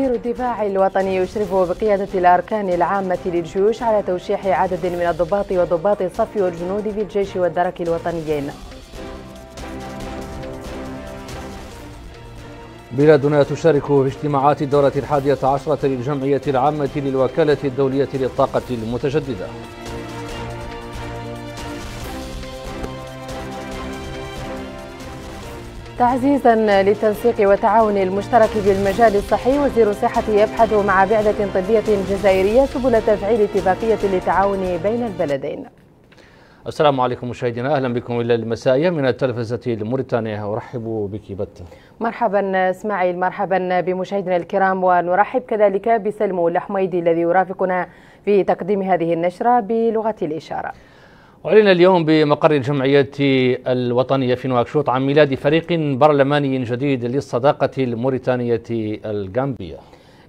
وزير الدفاع الوطني يشرف بقيادة الأركان العامة للجيوش على توشيح عدد من الضباط وضباط الصف والجنود في الجيش والدرك الوطنيين بلادنا تشارك في اجتماعات الدورة الحادية عشرة للجمعية العامة للوكالة الدولية للطاقة المتجددة تعزيزا للتنسيق والتعاون المشترك بالمجال الصحي وزير الصحة يبحث مع بعدة طبية جزائرية سبل تفعيل اتفاقية للتعاون بين البلدين السلام عليكم مشاهدينا اهلا بكم الى المسائيه من التلفزه الموريتانيه ارحب بك بت. مرحبا اسماعيل مرحبا بمشاهدينا الكرام ونرحب كذلك بسلمو الحميدي الذي يرافقنا في تقديم هذه النشره بلغه الاشاره أعلن اليوم بمقر الجمعية الوطنية في نواكشوط عن ميلاد فريق برلماني جديد للصداقة الموريتانية الجامبية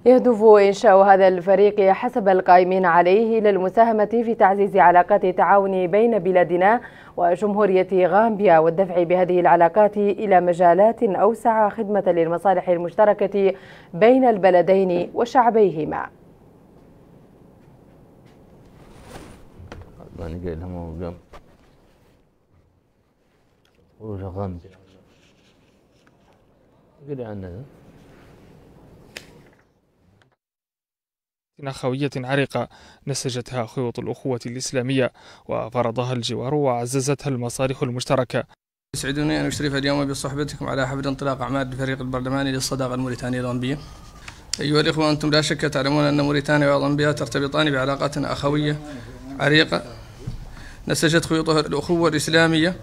يهدف إنشاء هذا الفريق حسب القائمين عليه إلى المساهمة في تعزيز علاقات التعاون بين بلادنا وجمهورية غامبيا والدفع بهذه العلاقات إلى مجالات أوسع خدمة للمصالح المشتركة بين البلدين وشعبيهما يعني جاي لها ما وش غامض قري عنا ده. أخوية عريقة نسجتها خيوط الأخوة الإسلامية وفرضها الجوار وعززتها المصالح المشتركة يسعدني أن أشرف اليوم بصحبتكم على حفل انطلاق أعمال الفريق البرلماني للصداقة الموريتانية الأولمبية أيها الإخوة أنتم لا شك تعلمون أن موريتانيا والأولمبيا ترتبطان بعلاقات أخوية عريقة نسجت خيوطها الأخوة الإسلامية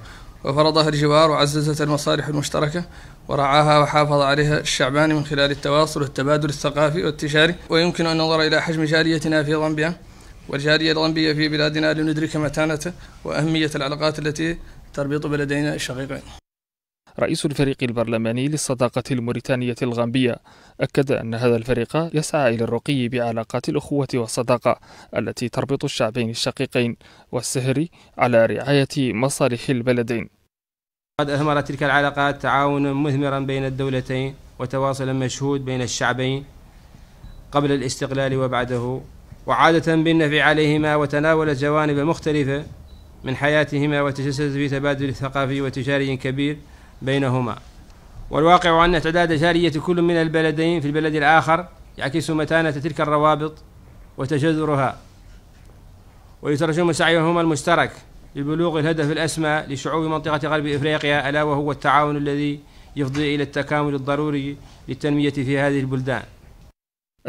وفرضها الجوار وعززت المصالح المشتركة ورعاها وحافظ عليها الشعبان من خلال التواصل والتبادل الثقافي والتجاري ويمكن أن ننظر إلى حجم جاليتنا في غامبيا والجالية الغامبية في بلادنا لندرك متانة وأهمية العلاقات التي تربط بلدينا الشقيقين رئيس الفريق البرلماني للصداقة الموريتانية الغامبية أكد أن هذا الفريق يسعى إلى الرقي بعلاقات الأخوة والصداقة التي تربط الشعبين الشقيقين والسهر على رعاية مصالح البلدين قد أثمرت تلك العلاقات تعاونا مثمرا بين الدولتين وتواصلا مشهود بين الشعبين قبل الاستقلال وبعده وعادة بالنفع عليهما وتناول جوانب مختلفة من حياتهما وتجسد في تبادل ثقافي وتجاري كبير بينهما والواقع أن تعداد جارية كل من البلدين في البلد الآخر يعكس متانة تلك الروابط وتجذرها ويترجم سعيهما المشترك لبلوغ الهدف الأسمى لشعوب منطقة غرب إفريقيا ألا وهو التعاون الذي يفضي إلى التكامل الضروري للتنمية في هذه البلدان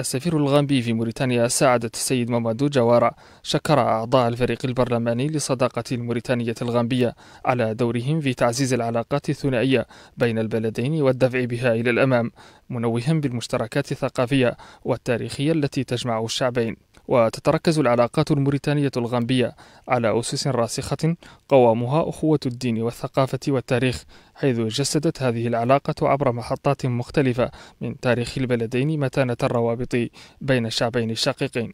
السفير الغامبي في موريتانيا سعادة السيد مامادو جوارا شكر أعضاء الفريق البرلماني لصداقة الموريتانية الغامبية على دورهم في تعزيز العلاقات الثنائية بين البلدين والدفع بها إلى الأمام منوها بالمشتركات الثقافية والتاريخية التي تجمع الشعبين وتتركز العلاقات الموريتانية الغامبية على أسس راسخة قوامها أخوة الدين والثقافة والتاريخ حيث جسدت هذه العلاقة عبر محطات مختلفة من تاريخ البلدين متانة الروابط بين الشعبين الشقيقين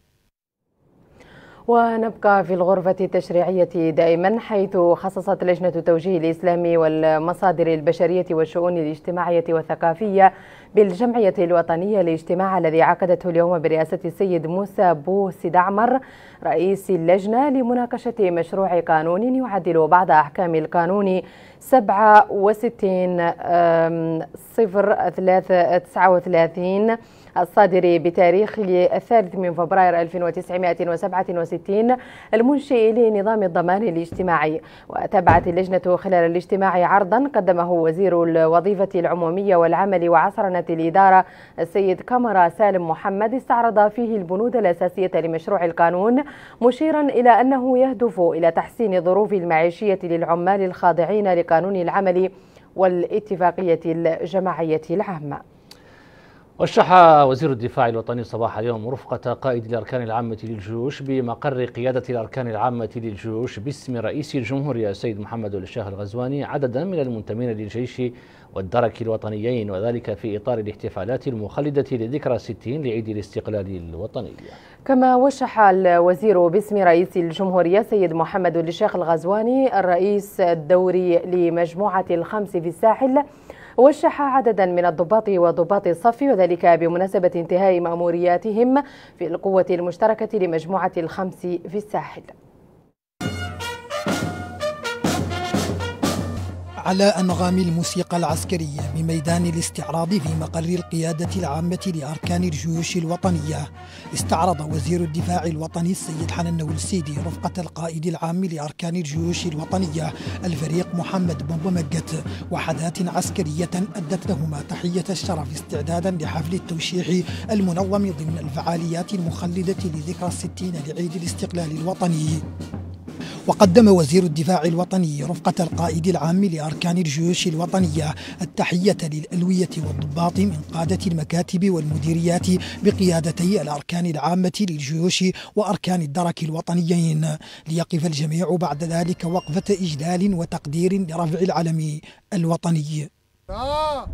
ونبقى في الغرفة التشريعية دائما حيث خصصت لجنة التوجيه الإسلامي والمصادر البشرية والشؤون الاجتماعية والثقافية بالجمعية الوطنية الاجتماع الذي عقدته اليوم برئاسة السيد موسى بو سيدعمر رئيس اللجنة لمناقشة مشروع قانون يعدل بعض أحكام القانون 67 صفر 39 الصادر بتاريخ الثالث من فبراير 1967 المنشئ لنظام الضمان الاجتماعي وتابعت اللجنة خلال الاجتماع عرضا قدمه وزير الوظيفة العمومية والعمل وعصرنة الإدارة السيد كامرا سالم محمد استعرض فيه البنود الأساسية لمشروع القانون مشيرا إلى أنه يهدف إلى تحسين ظروف المعيشية للعمال الخاضعين لقانون العمل والاتفاقية الجماعية العامة وشح وزير الدفاع الوطني صباح اليوم رفقة قائد الأركان العامة للجيوش بمقر قيادة الأركان العامة للجيوش باسم رئيس الجمهورية السيد محمد الشاه الغزواني عددا من المنتمين للجيش والدرك الوطنيين وذلك في إطار الاحتفالات المخلدة لذكرى الستين لعيد الاستقلال الوطني كما وشح الوزير باسم رئيس الجمهورية سيد محمد الشاه الغزواني الرئيس الدوري لمجموعة الخمس في الساحل وشح عددا من الضباط وضباط الصف وذلك بمناسبة انتهاء مأمورياتهم في القوة المشتركة لمجموعة الخمس في الساحل على أنغام الموسيقى العسكرية بميدان الاستعراض في مقر القيادة العامة لأركان الجيوش الوطنية استعرض وزير الدفاع الوطني السيد حنان السيدي رفقة القائد العام لأركان الجيوش الوطنية الفريق محمد بن بمجت وحدات عسكرية أدت لهما تحية الشرف استعدادا لحفل التوشيح المنظم ضمن الفعاليات المخلدة لذكرى الستين لعيد الاستقلال الوطني وقدم وزير الدفاع الوطني رفقة القائد العام لأركان الجيوش الوطنية التحية للألوية والضباط من قادة المكاتب والمديريات بقيادتي الأركان العامة للجيوش وأركان الدرك الوطنيين ليقف الجميع بعد ذلك وقفة إجلال وتقدير لرفع العلم الوطني آه،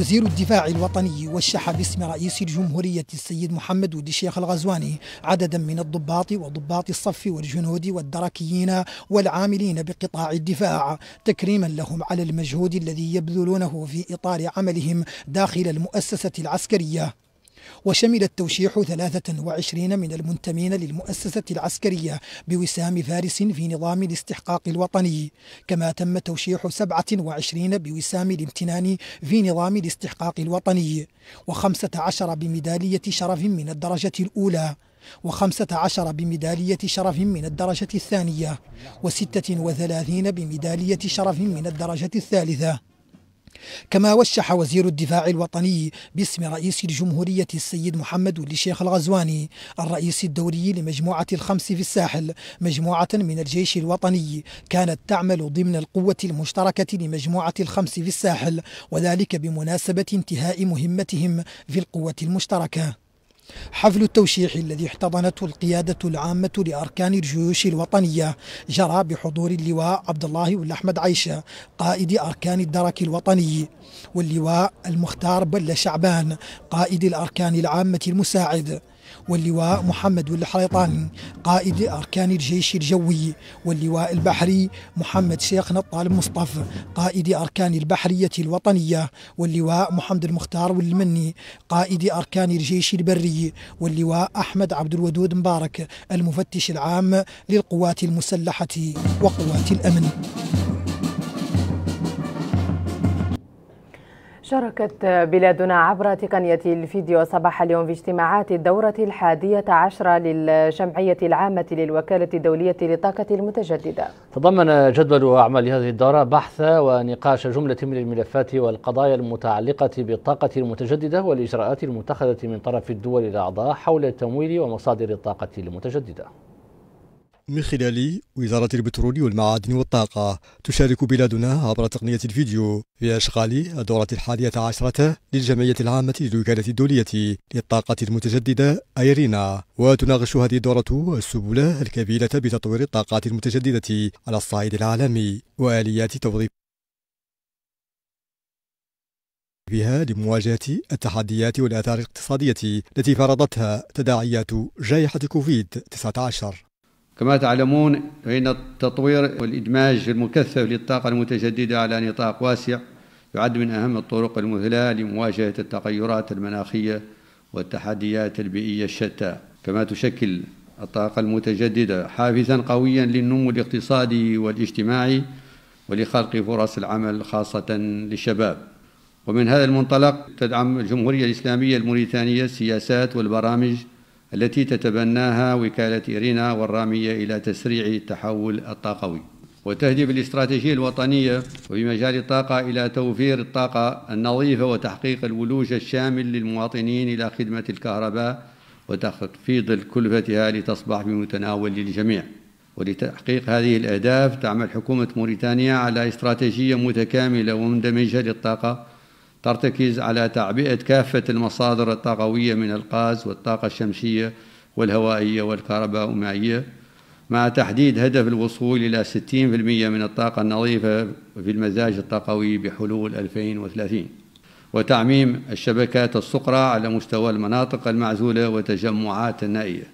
وزير الدفاع الوطني وشح باسم رئيس الجمهورية السيد محمد ولي الشيخ الغزواني عددا من الضباط وضباط الصف والجنود والدركيين والعاملين بقطاع الدفاع تكريما لهم على المجهود الذي يبذلونه في إطار عملهم داخل المؤسسة العسكرية وشمل التوشيح 23 من المنتمين للمؤسسة العسكرية بوسام فارس في نظام الاستحقاق الوطني كما تم توشيح 27 بوسام الامتنان في نظام الاستحقاق الوطني و15 بميدالية شرف من الدرجة الأولى الأولى و15 بميدالية شرف من الدرجة الثانية الثانية و36 بميدالية شرف من الدرجة الثالثة كما وشح وزير الدفاع الوطني باسم رئيس الجمهورية السيد محمد ولي شيخ الغزواني الرئيس الدوري لمجموعة الخمس في الساحل مجموعة من الجيش الوطني كانت تعمل ضمن القوة المشتركة لمجموعة الخمس في الساحل وذلك بمناسبة انتهاء مهمتهم في القوة المشتركة حفل التوشيح الذي احتضنته القيادة العامة لأركان الجيوش الوطنية جرى بحضور اللواء عبد الله والأحمد عيشة قائد أركان الدرك الوطني واللواء المختار بل شعبان قائد الأركان العامة المساعد واللواء محمد والحريطاني قائد أركان الجيش الجوي واللواء البحري محمد شيخ نطال مصطفى قائد أركان البحرية الوطنية واللواء محمد المختار والمني قائد أركان الجيش البري واللواء أحمد عبد الودود مبارك المفتش العام للقوات المسلحة وقوات الأمن شاركت بلادنا عبر تقنية الفيديو صباح اليوم في اجتماعات الدورة الحادية عشرة للجمعية العامة للوكالة الدولية للطاقة المتجددة تضمن جدول أعمال هذه الدورة بحث ونقاش جملة من الملفات والقضايا المتعلقة بالطاقة المتجددة والإجراءات المتخذة من طرف الدول الأعضاء حول التمويل ومصادر الطاقة المتجددة من خلال وزارة البترول والمعادن والطاقة تشارك بلادنا عبر تقنية الفيديو في أشغال الدورة الحادية عشرة للجمعية العامة للوكالة الدولية للطاقة المتجددة أيرينا وتناقش هذه الدورة السبل الكبيرة بتطوير الطاقات المتجددة على الصعيد العالمي وآليات توظيف بها لمواجهة التحديات والآثار الاقتصادية التي فرضتها تداعيات جائحة كوفيد 19 كما تعلمون فإن التطوير والإدماج المكثف للطاقة المتجددة على نطاق واسع يعد من أهم الطرق المثلى لمواجهة التغيرات المناخية والتحديات البيئية الشتى كما تشكل الطاقة المتجددة حافزا قويا للنمو الاقتصادي والاجتماعي ولخلق فرص العمل خاصة للشباب ومن هذا المنطلق تدعم الجمهورية الإسلامية الموريتانية السياسات والبرامج التي تتبناها وكالة إيرينا والرامية إلى تسريع التحول الطاقوي وتهدف الاستراتيجية الوطنية في مجال الطاقة إلى توفير الطاقة النظيفة وتحقيق الولوج الشامل للمواطنين إلى خدمة الكهرباء وتخفيض كلفتها لتصبح بمتناول للجميع ولتحقيق هذه الأهداف تعمل حكومة موريتانيا على استراتيجية متكاملة ومندمجة للطاقة ترتكز على تعبئة كافة المصادر الطاقوية من الغاز والطاقة الشمسية والهوائية والكهرباء مع تحديد هدف الوصول إلى 60% من الطاقة النظيفة في المزاج الطاقوي بحلول 2030 وتعميم الشبكات الصقرى على مستوى المناطق المعزولة وتجمعات النائية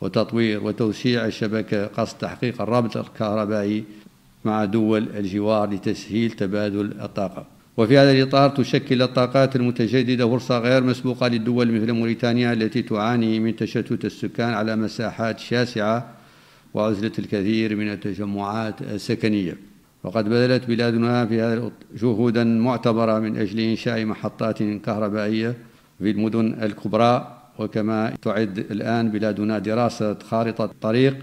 وتطوير وتوسيع الشبكة قصد تحقيق الربط الكهربائي مع دول الجوار لتسهيل تبادل الطاقة وفي هذا الإطار تشكل الطاقات المتجددة فرصة غير مسبوقة للدول مثل موريتانيا التي تعاني من تشتت السكان على مساحات شاسعة وعزلة الكثير من التجمعات السكنية وقد بذلت بلادنا في هذا جهودا معتبرة من أجل إنشاء محطات كهربائية في المدن الكبرى وكما تعد الآن بلادنا دراسة خارطة طريق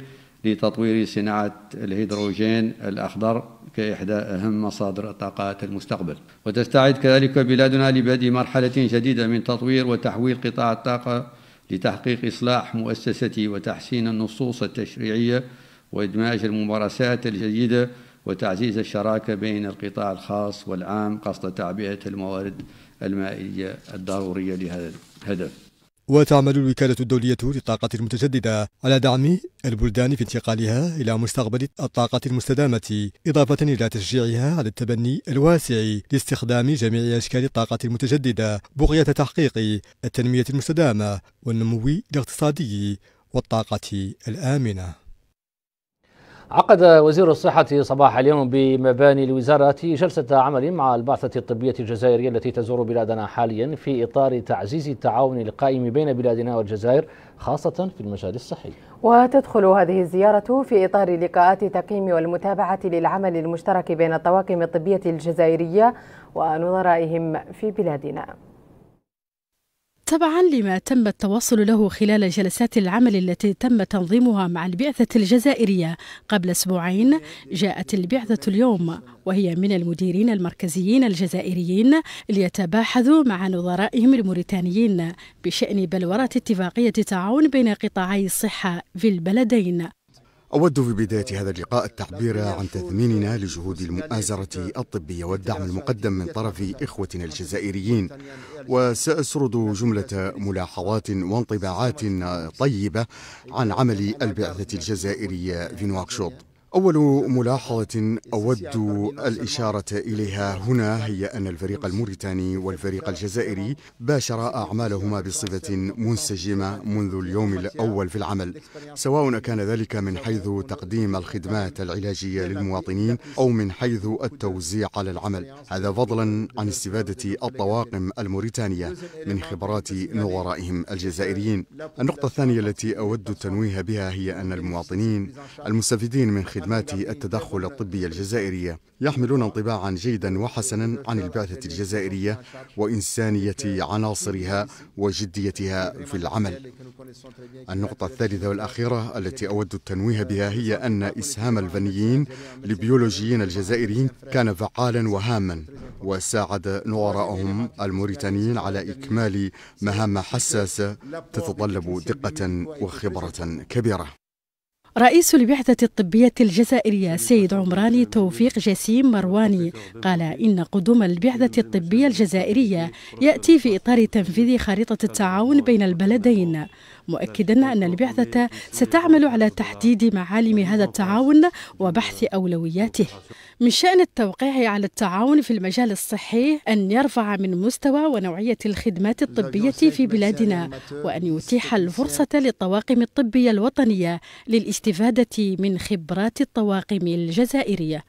لتطوير صناعة الهيدروجين الأخضر كإحدى أهم مصادر طاقات المستقبل وتستعد كذلك بلادنا لبدء مرحلة جديدة من تطوير وتحويل قطاع الطاقة لتحقيق إصلاح مؤسستي وتحسين النصوص التشريعية وإدماج الممارسات الجديدة وتعزيز الشراكة بين القطاع الخاص والعام قصد تعبئة الموارد المائية الضرورية لهذا الهدف وتعمل الوكالة الدولية للطاقة المتجددة على دعم البلدان في انتقالها إلى مستقبل الطاقة المستدامة إضافة إلى تشجيعها على التبني الواسع لاستخدام جميع أشكال الطاقة المتجددة بغية تحقيق التنمية المستدامة والنمو الاقتصادي والطاقة الآمنة عقد وزير الصحة صباح اليوم بمباني الوزارة جلسة عمل مع البعثة الطبية الجزائرية التي تزور بلادنا حاليا في إطار تعزيز التعاون القائم بين بلادنا والجزائر خاصة في المجال الصحي وتدخل هذه الزيارة في إطار لقاءات تقييم والمتابعة للعمل المشترك بين الطواقم الطبية الجزائرية ونظرائهم في بلادنا تبعا لما تم التوصل له خلال جلسات العمل التي تم تنظيمها مع البعثة الجزائرية قبل أسبوعين جاءت البعثة اليوم وهي من المديرين المركزيين الجزائريين ليتباحثوا مع نظرائهم الموريتانيين بشأن بلورة اتفاقية تعاون بين قطاعي الصحة في البلدين أود في بداية هذا اللقاء التعبير عن تثميننا لجهود المؤازرة الطبية والدعم المقدم من طرف إخوتنا الجزائريين وسأسرد جملة ملاحظات وانطباعات طيبة عن عمل البعثة الجزائرية في نواكشوط أول ملاحظة أود الإشارة إليها هنا هي أن الفريق الموريتاني والفريق الجزائري باشرا أعمالهما بصفة منسجمة منذ اليوم الأول في العمل سواء كان ذلك من حيث تقديم الخدمات العلاجية للمواطنين أو من حيث التوزيع على العمل هذا فضلا عن استفادة الطواقم الموريتانية من خبرات نظرائهم الجزائريين النقطة الثانية التي أود التنويه بها هي أن المواطنين المستفيدين من خدمات خدمات التدخل الطبي الجزائرية يحملون انطباعا جيدا وحسنا عن البعثة الجزائرية وإنسانية عناصرها وجديتها في العمل النقطة الثالثة والأخيرة التي أود التنويه بها هي أن إسهام الفنيين لبيولوجيين الجزائريين كان فعالا وهاما وساعد نظرائهم الموريتانيين على إكمال مهام حساسة تتطلب دقة وخبرة كبيرة رئيس البعثة الطبية الجزائرية سيد عمراني توفيق جسيم مرواني قال إن قدوم البعثة الطبية الجزائرية يأتي في إطار تنفيذ خريطة التعاون بين البلدين مؤكدا أن البعثة ستعمل على تحديد معالم هذا التعاون وبحث أولوياته من شأن التوقيع على التعاون في المجال الصحي أن يرفع من مستوى ونوعية الخدمات الطبية في بلادنا وأن يتيح الفرصة للطواقم الطبية الوطنية للاستفادة من خبرات الطواقم الجزائرية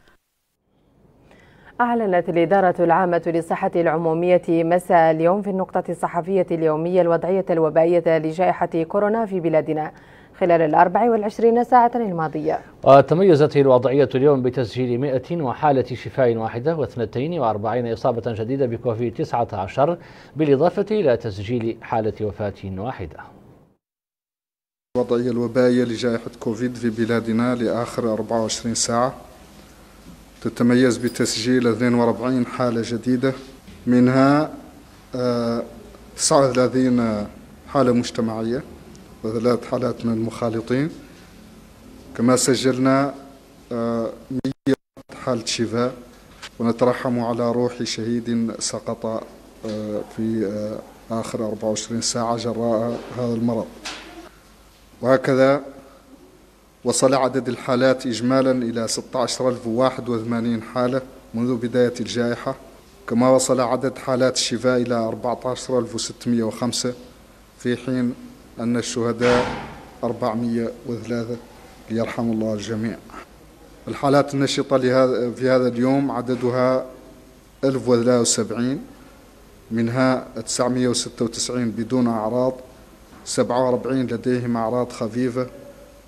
أعلنت الإدارة العامة للصحة العمومية مساء اليوم في النقطة الصحفية اليومية الوضعية الوبائية لجائحة كورونا في بلادنا خلال الأربع والعشرين ساعة الماضية وتميزت الوضعية اليوم بتسجيل 100 وحالة شفاء واحدة واثنتين وأربعين إصابة جديدة بكوفيد 19 بالإضافة إلى تسجيل حالة وفاة واحدة الوضعية الوبائية لجائحة كوفيد في بلادنا لآخر 24 ساعة تتميز بتسجيل 42 حالة جديدة منها 39 آه، حالة مجتمعية وثلاث حالات من المخالطين كما سجلنا 100 آه، حالة شفاء ونترحم على روح شهيد سقط آه، في آخر 24 ساعة جراء هذا المرض وهكذا وصل عدد الحالات إجمالا إلى 16081 حالة منذ بداية الجائحة كما وصل عدد حالات الشفاء إلى 14605 في حين أن الشهداء 403 ليرحم الله الجميع الحالات النشطة لهذا في هذا اليوم عددها 1073 منها 996 بدون أعراض 47 لديهم أعراض خفيفة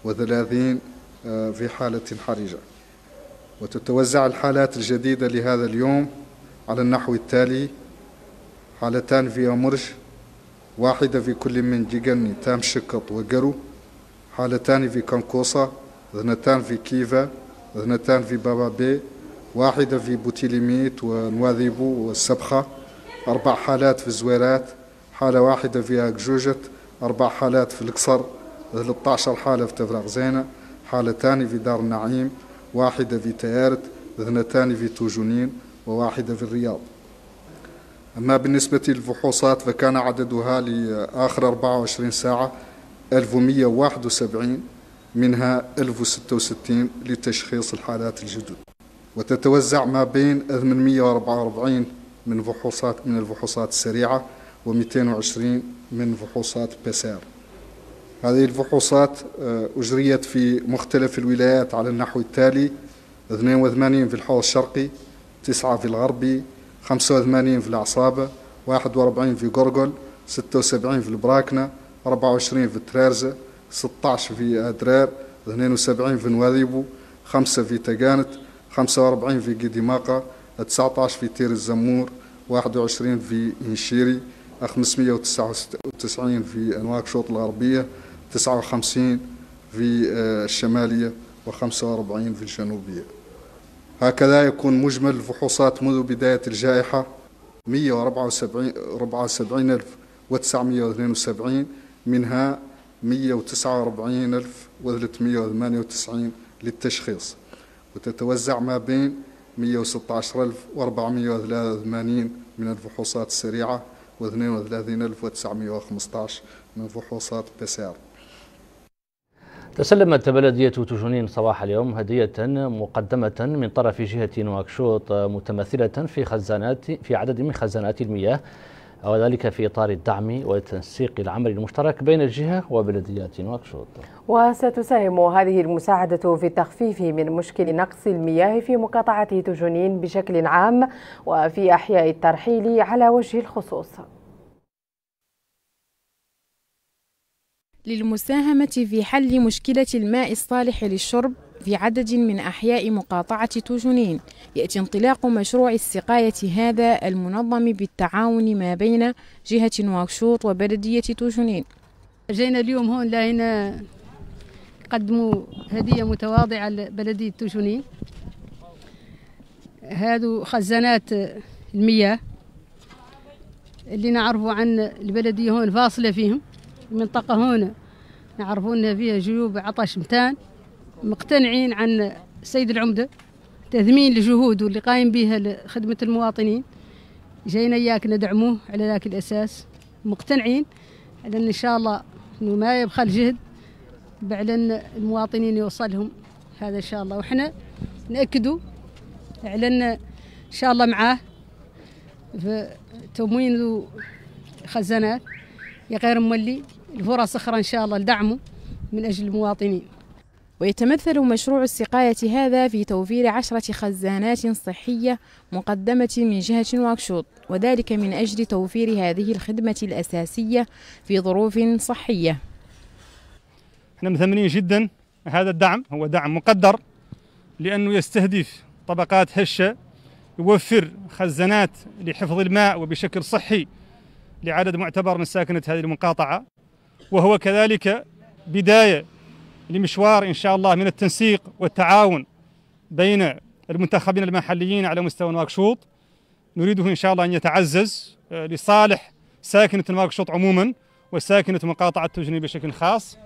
وثلاثين آه، في حالة حرجة وتتوزع الحالات الجديدة لهذا اليوم على النحو التالي حالتان في أمرج واحدة في كل من جيجن تام شقط وقرو حالتان في كنكوصة اثنتان في كيفا اثنتان في بابا بي واحدة في بوتيليميت ونواذيبو والسبخة أربع حالات في الزويرات حالة واحدة في أكجوجت أربع حالات في القصر 13 حالة في تفرغ زينة حالتان في دار النعيم واحدة في تيارت اثنتان في توجونين وواحدة في الرياض أما بالنسبة للفحوصات فكان عددها لآخر 24 ساعة 1171 منها 1066 لتشخيص الحالات الجدد وتتوزع ما بين 844 من فحوصات من الفحوصات السريعة و220 من فحوصات بسار هذه الفحوصات آه، أجريت في مختلف الولايات على النحو التالي 82 في الحوض الشرقي 9 في الغربي 85 في العصابة 41 في قرقل 76 في البراكنة 24 في الترارزة 16 في أدرار 72 في نواذيبو 5 في تقانت 45 في قديماقة 19 في تير الزمور 21 في إنشيري 599 في أنواك شوط الغربية 59 في آه، الشمالية و45 في الجنوبية هكذا يكون مجمل الفحوصات منذ بداية الجائحة 174972 منها 149398 للتشخيص وتتوزع ما بين 116483 من الفحوصات السريعة و32915 من فحوصات بسار تسلمت بلدية تجنين صباح اليوم هدية مقدمة من طرف جهة نواكشوط متمثلة في خزانات في عدد من خزانات المياه وذلك في إطار الدعم وتنسيق العمل المشترك بين الجهة وبلديات نواكشوط وستساهم هذه المساعدة في التخفيف من مشكل نقص المياه في مقاطعة تجنين بشكل عام وفي أحياء الترحيل على وجه الخصوص للمساهمة في حل مشكلة الماء الصالح للشرب في عدد من أحياء مقاطعة توجنين يأتي انطلاق مشروع السقاية هذا المنظم بالتعاون ما بين جهة واكشوط وبلدية توجنين جينا اليوم هون لهنا قدموا هدية متواضعة لبلدية توجنين هادو خزانات المياه اللي نعرفوا عن البلدية هون فاصلة فيهم المنطقة هنا نعرفوا فيها جيوب عطش متان مقتنعين عن سيد العمدة تذمين لجهوده اللي قايم بها لخدمة المواطنين جينا إياك ندعموه على ذاك الأساس مقتنعين على أن إن شاء الله أنه ما يبخل جهد بعلن المواطنين يوصلهم هذا إن شاء الله وإحنا نأكدوا على أن إن شاء الله معاه في تموين خزانات يا غير مولي الفرص أخرى إن شاء الله لدعمه من أجل المواطنين ويتمثل مشروع السقاية هذا في توفير عشرة خزانات صحية مقدمة من جهة واكشوط وذلك من أجل توفير هذه الخدمة الأساسية في ظروف صحية احنا مثمنين جدا هذا الدعم هو دعم مقدر لأنه يستهدف طبقات هشة يوفر خزانات لحفظ الماء وبشكل صحي لعدد معتبر من ساكنة هذه المقاطعة وهو كذلك بداية لمشوار إن شاء الله من التنسيق والتعاون بين المنتخبين المحليين على مستوى نواكشوط نريده إن شاء الله أن يتعزز آه، لصالح ساكنة نواكشوط عموما وساكنة مقاطعة تجني بشكل خاص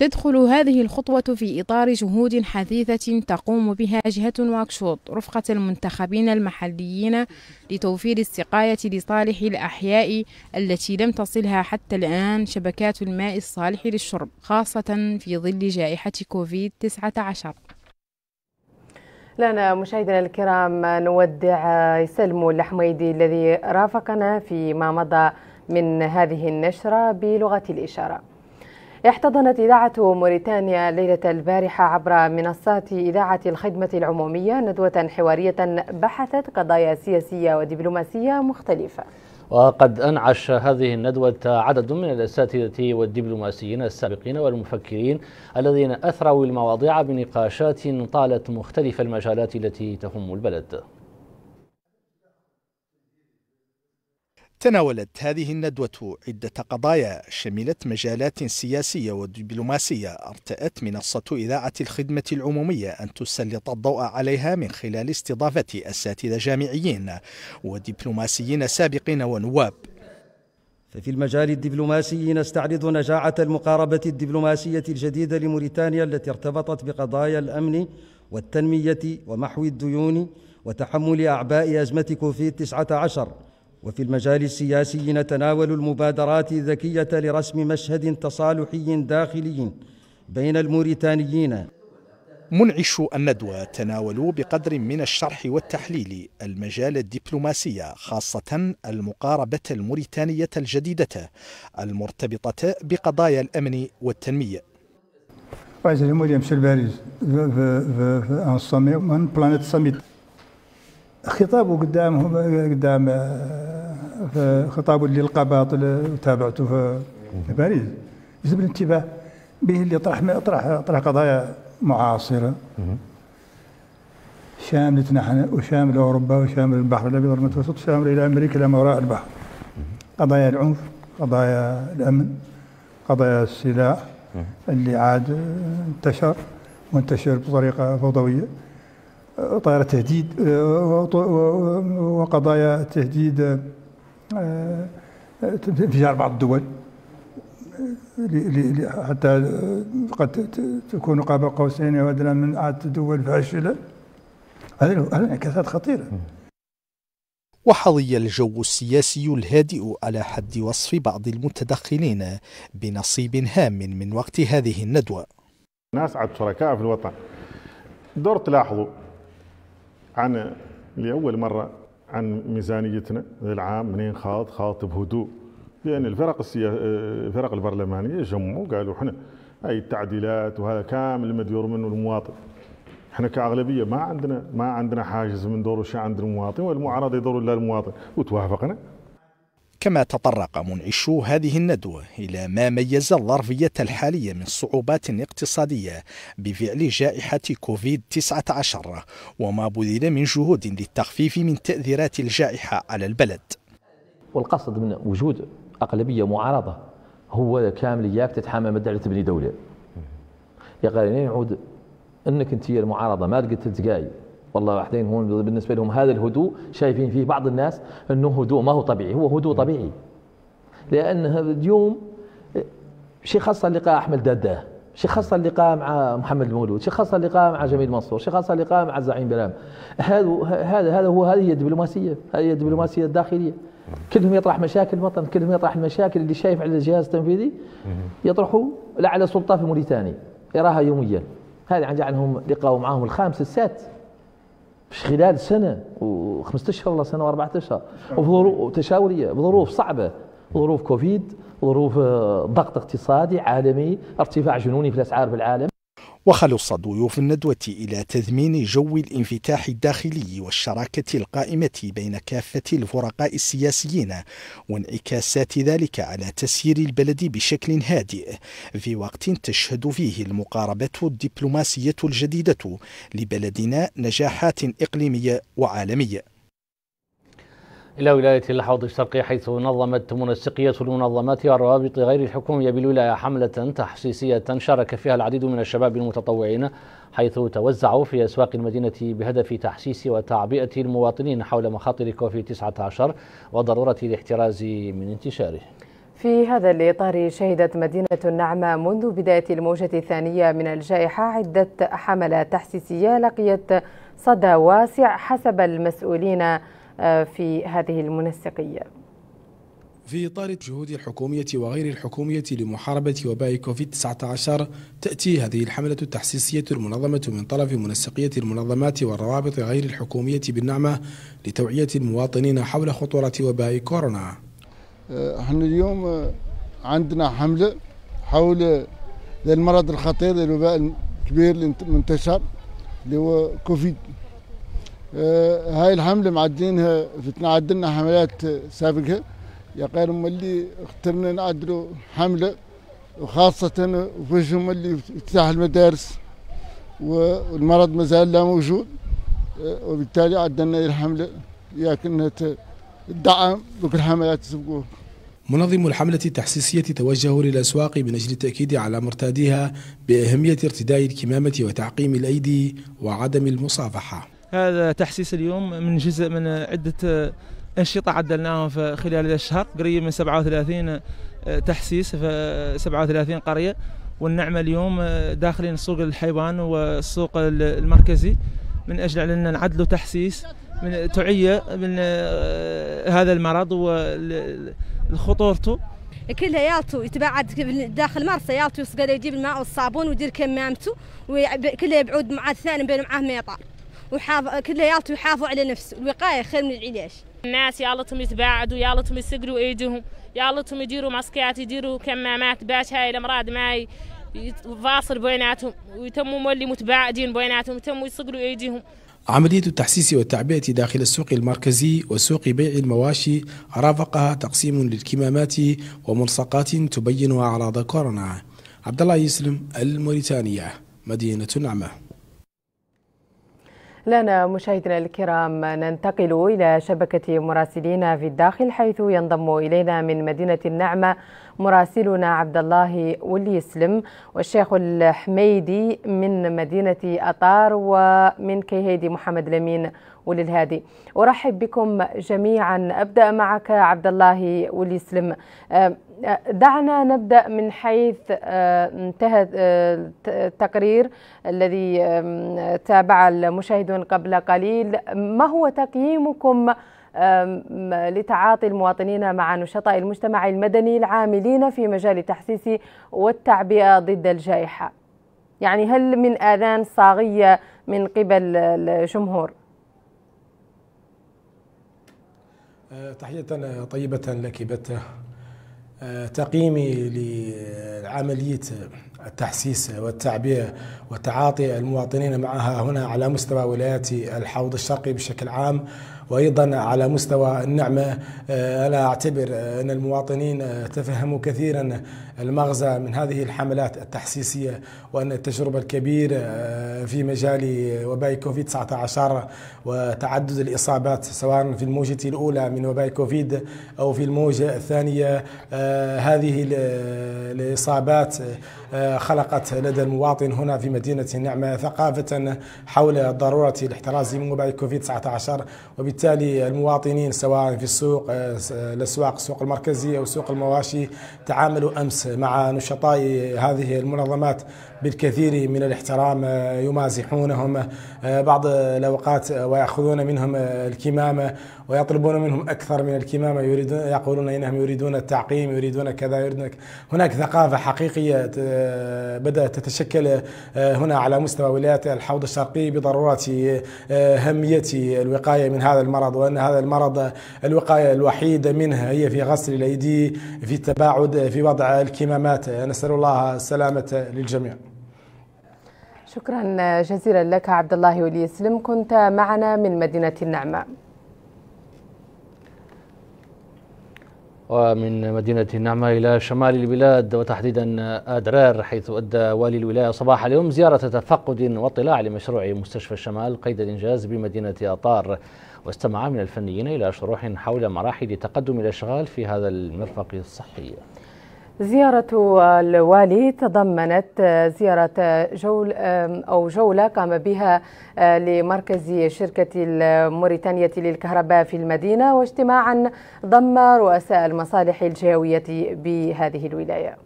تدخل هذه الخطوة في إطار جهود حثيثة تقوم بها جهة واكشوط رفقة المنتخبين المحليين لتوفير السقاية لصالح الأحياء التي لم تصلها حتى الآن شبكات الماء الصالح للشرب خاصة في ظل جائحة كوفيد 19 لنا مشاهدينا الكرام نودع سلمو الحميدي الذي رافقنا فيما مضى من هذه النشرة بلغة الإشارة احتضنت إذاعة موريتانيا ليلة البارحة عبر منصات إذاعة الخدمة العمومية ندوة حوارية بحثت قضايا سياسية ودبلوماسية مختلفة وقد أنعش هذه الندوة عدد من الأساتذة والدبلوماسيين السابقين والمفكرين الذين أثروا المواضيع بنقاشات طالت مختلف المجالات التي تهم البلد تناولت هذه الندوة عدة قضايا شملت مجالات سياسية ودبلوماسية ارتأت منصة إذاعة الخدمة العمومية أن تسلط الضوء عليها من خلال استضافة أساتذة جامعيين ودبلوماسيين سابقين ونواب ففي المجال الدبلوماسي نستعرض نجاعة المقاربة الدبلوماسية الجديدة لموريتانيا التي ارتبطت بقضايا الأمن والتنمية ومحو الديون وتحمل أعباء أزمة كوفيد 19 وفي المجال السياسي نتناول المبادرات الذكية لرسم مشهد تصالحي داخلي بين الموريتانيين منعش الندوة تناولوا بقدر من الشرح والتحليل المجال الدبلوماسي خاصة المقاربة الموريتانية الجديدة المرتبطة بقضايا الأمن والتنمية عايز بلانيت خطابه قدامهم قدام آه، خطابه للقباطلة وتابعته في باريس جذب الانتباه به اللي طرح طرح طرح قضايا معاصرة شاملت نحن وشامل أوروبا وشامل البحر الأبيض المتوسط شامل إلى أمريكا إلى ما وراء البحر قضايا العنف قضايا الأمن قضايا السلاح اللي عاد انتشر وانتشر بطريقة فوضوية طائرة تهديد وقضايا تهديد انفجار بعض الدول حتى قد تكون قاب قوسين او ادنى من عدد دول فاشله هذه انعكاسات خطيره وحظي الجو السياسي الهادئ على حد وصف بعض المتدخلين بنصيب هام من وقت هذه الندوه. ناس عاد شركاء في الوطن دور تلاحظوا عن لأول مرة عن ميزانيتنا للعام منين خاض خاض بهدوء لأن الفرق السيا... الفرق البرلمانية جمعوا قالوا احنا أي التعديلات وهذا كامل مديور منه المواطن احنا كأغلبية ما عندنا ما عندنا حاجز من دور شيء عند المواطن والمعارضة يدور إلا المواطن وتوافقنا كما تطرق منعشو هذه الندوة إلى ما ميز الظرفية الحالية من صعوبات اقتصادية بفعل جائحة كوفيد-19 وما بذل من جهود للتخفيف من تأثيرات الجائحة على البلد والقصد من وجود أقلبية معارضة هو كامل إياك تتحمل مدعلة تبني دولة يا غالي يعود أنك أنت المعارضة ما تقدر تتقاي والله واحدين هون بالنسبه لهم هذا الهدوء شايفين فيه بعض الناس انه هدوء ما هو طبيعي هو هدوء نعم. طبيعي لان هذا اليوم شي خاصه اللقاء احمد داده شي خاصه اللقاء مع محمد المولود شي خاصه اللقاء مع جميل منصور شي خاصه اللقاء مع الزعيم بلام هذا هذا هذا هو هذه هي الدبلوماسيه هذه هي الدبلوماسيه نعم. الداخليه كلهم يطرح مشاكل الوطن كلهم يطرح المشاكل اللي شايف على الجهاز التنفيذي يطرحوا لا على في موريتانيا يراها يوميا هذه عن جعلهم لقاوا معاهم الخامس السادس مش خلال سنه و15 اشهر ولا سنه واربعة اشهر وظروف تشاوريه بظروف صعبه ظروف كوفيد ظروف آه، ضغط اقتصادي عالمي ارتفاع جنوني في الاسعار في العالم وخلص ضيوف الندوة إلى تذمين جو الانفتاح الداخلي والشراكة القائمة بين كافة الفرقاء السياسيين وانعكاسات ذلك على تسيير البلد بشكل هادئ في وقت تشهد فيه المقاربة الدبلوماسية الجديدة لبلدنا نجاحات إقليمية وعالمية إلى ولاية الحوض الشرقي حيث نظمت منسقية المنظمات والروابط غير الحكومية بالولاية حملة تحسيسية شارك فيها العديد من الشباب المتطوعين حيث توزعوا في أسواق المدينة بهدف تحسيس وتعبئة المواطنين حول مخاطر كوفيد 19 وضرورة الاحتراز من انتشاره في هذا الإطار شهدت مدينة النعمة منذ بداية الموجة الثانية من الجائحة عدة حملات تحسيسية لقيت صدى واسع حسب المسؤولين آه، في هذه المنسقية في إطار الجهود الحكومية وغير الحكومية لمحاربة وباء كوفيد-19 تأتي هذه الحملة التحسيسية المنظمة من طرف منسقية المنظمات والروابط غير الحكومية بالنعمة لتوعية المواطنين حول خطورة وباء كورونا آه، احنا اليوم آه، عندنا حملة حول المرض الخطير الوباء الكبير المنتشر اللي هو كوفيد آه، هاي الحملة معدينها فتنا عدلنا حملات سابقة يا قير اللي اخترنا نعدلوا حملة وخاصة وجههم اللي افتتاح المدارس والمرض مازال لا موجود آه، وبالتالي عدلنا الحملة لكنها الدعم بكل حملات سبقوه منظم الحملة التحسيسية توجه للأسواق من أجل التأكيد على مرتاديها بأهمية ارتداء الكمامة وتعقيم الأيدي وعدم المصافحة هذا تحسيس اليوم من جزء من عدة آه، أنشطة عدلناهم في خلال هذا الشهر قريب من 37 آه، تحسيس في 37 قرية والنعمة اليوم آه، داخلين سوق الحيوان والسوق المركزي من أجل أننا نعدلوا تحسيس من تعية من هذا المرض وخطورته كلها يالتو يتبعد داخل مرسى يالتو يسقى يجيب الماء والصابون ويدير كمامته وكلها يبعود مع الثاني بينه معاه ميطار كل كلياتهم يحافظوا على نفسه الوقايه خير من العلاج الناس يالتهم يتباعدوا يالتهم يسقروا ايدهم يالتهم يديروا ماسكات يديروا كمامات باش هاي الامراض ما فاصل بيناتهم ويتموا مولي متباعدين بيناتهم يتموا يسقروا ايديهم عملية التحسيس والتعبئة داخل السوق المركزي وسوق بيع المواشي رافقها تقسيم للكمامات وملصقات تبين أعراض كورونا عبد الله يسلم الموريتانية مدينة نعمة لنا مشاهدينا الكرام ننتقل إلى شبكة مراسلين في الداخل حيث ينضم إلينا من مدينة النعمة مراسلنا عبد الله ولي سلم والشيخ الحميدي من مدينة أطار ومن كيهيدي محمد لمين وللهادي أرحب بكم جميعا أبدأ معك عبد الله ولي سلم آه، دعنا نبدأ من حيث آه، انتهى آه، التقرير الذي تابع المشاهدون قبل قليل ما هو تقييمكم لتعاطي المواطنين مع نشطاء المجتمع المدني العاملين في مجال التحسيس والتعبئة ضد الجائحة يعني هل من آذان صاغية من قبل الجمهور؟ آه، تحية طيبة لك بته تقييمي لعملية التحسيس والتعبئة وتعاطي المواطنين معها هنا على مستوى ولايات الحوض الشرقي بشكل عام وايضا على مستوى النعمه انا أه، اعتبر ان المواطنين تفهموا كثيرا المغزى من هذه الحملات التحسيسية وأن التجربة الكبيرة آه، في مجال وباء كوفيد 19 وتعدد الإصابات سواء في الموجة الأولى من وباء كوفيد أو في الموجة الثانية آه، هذه الإصابات آه، خلقت لدى المواطن هنا في مدينة النعمة ثقافة حول ضرورة الاحتراز من وباء كوفيد 19 وبالتالي المواطنين سواء في السوق الأسواق السوق المركزية أو سوق المواشي تعاملوا أمس مع نشطاء هذه المنظمات بالكثير من الاحترام آه، يمازحونهم آه، بعض الأوقات ويأخذون منهم آه، الكمامة ويطلبون منهم أكثر من الكمامة يريدون يقولون إنهم يريدون التعقيم يريدون كذا يريدون هناك ثقافة حقيقية آه، بدأت تتشكل آه، هنا على مستوى ولايات الحوض الشرقي بضرورة آه، أهمية الوقاية من هذا المرض وأن هذا المرض الوقاية الوحيدة منه هي في غسل الأيدي في التباعد في وضع الكمامات نسأل الله السلامة للجميع شكرا جزيلا لك عبد الله ولي سلم كنت معنا من مدينة النعمة ومن مدينة النعمة إلى شمال البلاد وتحديدا أدرار حيث أدى والي الولاية صباح اليوم زيارة تفقد واطلاع لمشروع مستشفى الشمال قيد الإنجاز بمدينة أطار واستمع من الفنيين إلى شروح حول مراحل تقدم الأشغال في هذا المرفق الصحي زيارة الوالي تضمنت زيارة جول أو جولة قام بها لمركز شركة الموريتانية للكهرباء في المدينة واجتماعا ضم رؤساء المصالح الجهوية بهذه الولاية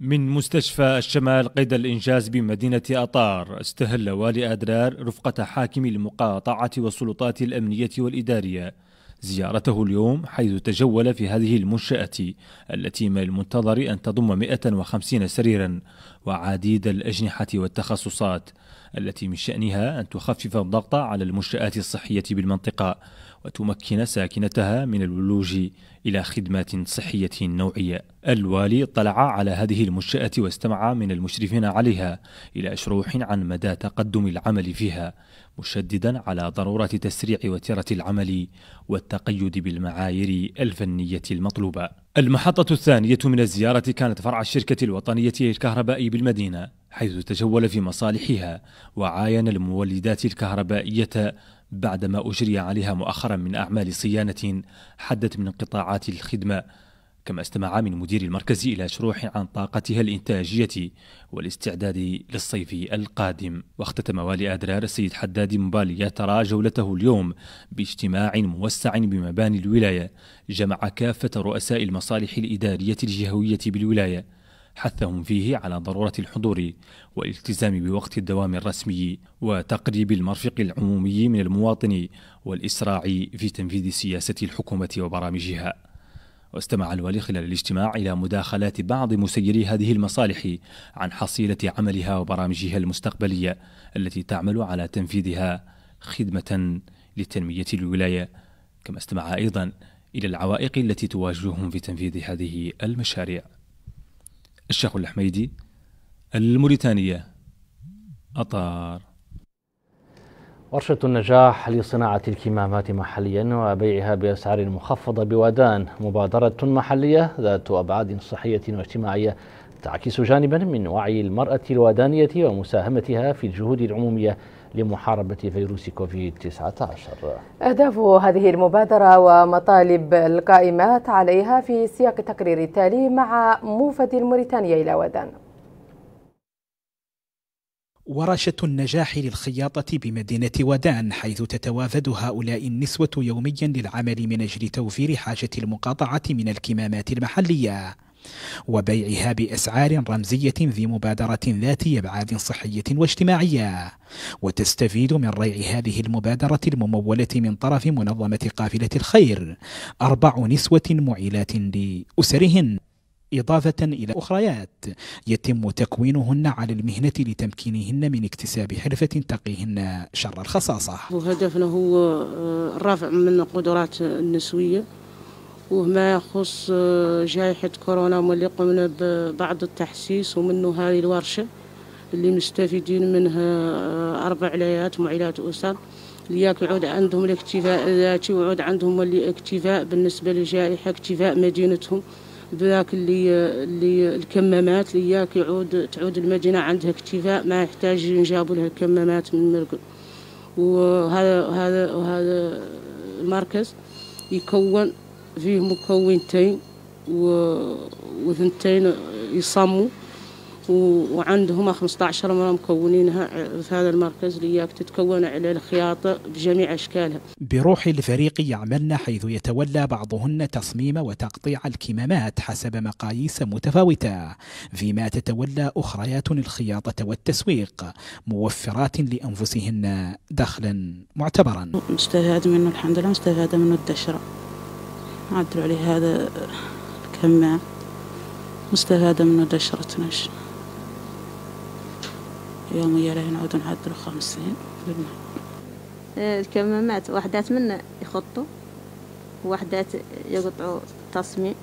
من مستشفى الشمال قيد الإنجاز بمدينة أطار استهل والي أدرار رفقة حاكم المقاطعة والسلطات الأمنية والإدارية زيارته اليوم حيث تجول في هذه المنشأة التي من المنتظر أن تضم 150 سريرا وعديد الأجنحة والتخصصات التي من شأنها أن تخفف الضغط على المنشآت الصحية بالمنطقة وتمكن ساكنتها من الولوج إلى خدمات صحية نوعية. الوالي طلع على هذه المنشأة واستمع من المشرفين عليها إلى شروح عن مدى تقدم العمل فيها، مشددا على ضرورة تسريع وتيرة العمل والتقيد بالمعايير الفنية المطلوبة. المحطة الثانية من الزيارة كانت فرع الشركة الوطنية للكهرباء بالمدينة، حيث تجول في مصالحها وعاين المولدات الكهربائية بعدما أجري عليها مؤخرا من أعمال صيانة حدت من انقطاعات الخدمة كما استمع من مدير المركز إلى شروح عن طاقتها الإنتاجية والاستعداد للصيف القادم واختتم والي أدرار السيد حداد مبالي يترى جولته اليوم باجتماع موسع بمباني الولاية جمع كافة رؤساء المصالح الإدارية الجهوية بالولاية حثهم فيه على ضرورة الحضور والالتزام بوقت الدوام الرسمي وتقريب المرفق العمومي من المواطن والإسراع في تنفيذ سياسة الحكومة وبرامجها واستمع الوالي خلال الاجتماع إلى مداخلات بعض مسيري هذه المصالح عن حصيلة عملها وبرامجها المستقبلية التي تعمل على تنفيذها خدمة لتنمية الولاية كما استمع أيضا إلى العوائق التي تواجههم في تنفيذ هذه المشاريع الشيخ الحميدي الموريتانية أطار ورشة النجاح لصناعة الكمامات محليا وبيعها بأسعار مخفضة بودان مبادرة محلية ذات أبعاد صحية واجتماعية تعكس جانبا من وعي المرأة الودانية ومساهمتها في الجهود العمومية لمحاربة فيروس كوفيد-19 أهداف هذه المبادرة ومطالب القائمات عليها في سياق التقرير التالي مع موفد موريتانيا إلى ودان ورشة النجاح للخياطة بمدينة ودان حيث تتوافد هؤلاء النسوة يوميا للعمل من أجل توفير حاجة المقاطعة من الكمامات المحلية وبيعها بأسعار رمزية ذي مبادرة ذاتي أبعاد صحية واجتماعية وتستفيد من ريع هذه المبادرة الممولة من طرف منظمة قافلة الخير أربع نسوة معيلات لأسرهن إضافة إلى أخريات يتم تكوينهن على المهنة لتمكينهن من اكتساب حرفة تقيهن شر الخصاصة وهدفنا هو آه، الرفع من القدرات النسوية وما يخص آه، جائحة كورونا واللي قمنا ببعض التحسيس ومنه هذه الورشة اللي مستفيدين منها آه، أربع علايات وعائلات أسر اللي يعود عندهم الاكتفاء الذاتي ويعود عندهم الاكتفاء بالنسبة للجائحة اكتفاء مدينتهم بذاك اللي آه، اللي الكمامات ياك يعود تعود المدينة عندها اكتفاء ما يحتاج ينجابوا لها الكمامات من مرقل وهذا هذا هذا المركز يكون فيه مكونتين وثنتين يصموا وعندهم 15 مرة مكونينها في هذا المركز لياك تتكون على الخياطة بجميع أشكالها بروح الفريق يعملن حيث يتولى بعضهن تصميم وتقطيع الكمامات حسب مقاييس متفاوتة فيما تتولى أخريات الخياطة والتسويق موفرات لأنفسهن دخلا معتبرا مستفاد منه الحمد لله مستفادة منه الدشرة عدلوا عليه هذا كماع مستفادة منه دشرة نش يوميا لا نعود نعدلو خمسين الكمامات إيه، وحدات منا يخطوا وحدات يقطعوا تصميم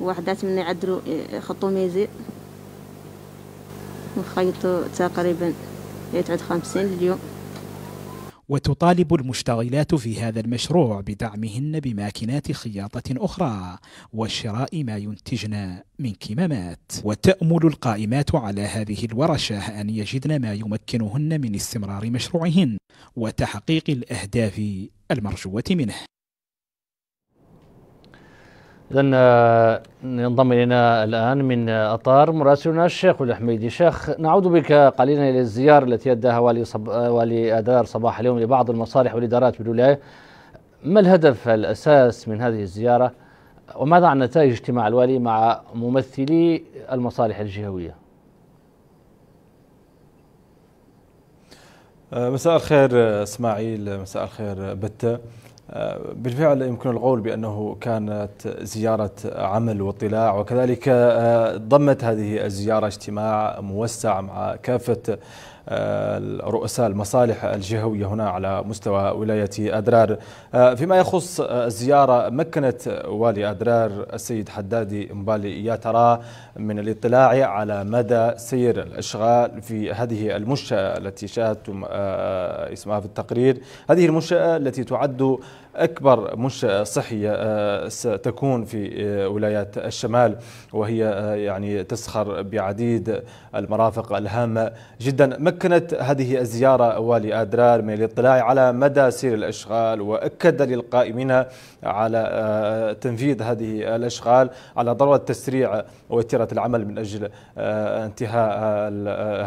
وحدات منا يعدلوا يخطوا إيه، ميزي وخيطوا تقريبا يتعد خمسين اليوم وتطالب المشتغلات في هذا المشروع بدعمهن بماكينات خياطة أخرى وشراء ما ينتجن من كمامات وتأمل القائمات على هذه الورشة أن يجدن ما يمكنهن من استمرار مشروعهن وتحقيق الأهداف المرجوة منه إذا آه، ينضم إلينا الآن من آه، أطار مراسلنا الشيخ الحميدي شيخ نعود بك قليلا إلى الزيارة التي أداها والي, صب... آه، والي أدار صباح اليوم لبعض المصالح والإدارات بالولاية ما الهدف الأساس من هذه الزيارة وماذا عن نتائج اجتماع الوالي مع ممثلي المصالح الجهوية مساء الخير اسماعيل مساء الخير بته آه، بالفعل يمكن القول بأنه كانت زيارة عمل واطلاع وكذلك آه، ضمت هذه الزيارة اجتماع موسع مع كافة آه، رؤساء المصالح الجهوية هنا على مستوى ولاية أدرار آه، فيما يخص الزيارة مكنت والي أدرار السيد حدادي مبالي يا ترى من الاطلاع على مدى سير الأشغال في هذه المنشأة التي شاهدتم آه، اسمها في التقرير هذه المنشأة التي تعد أكبر مش صحية آه، ستكون في آه، ولايات الشمال وهي آه، يعني تسخر بعديد المرافق الهامة جدا مكنت هذه الزيارة والي أدرار من الاطلاع على مدى سير الأشغال وأكد للقائمين على تنفيذ هذه الأشغال على ضرورة تسريع وتيرة العمل من أجل انتهاء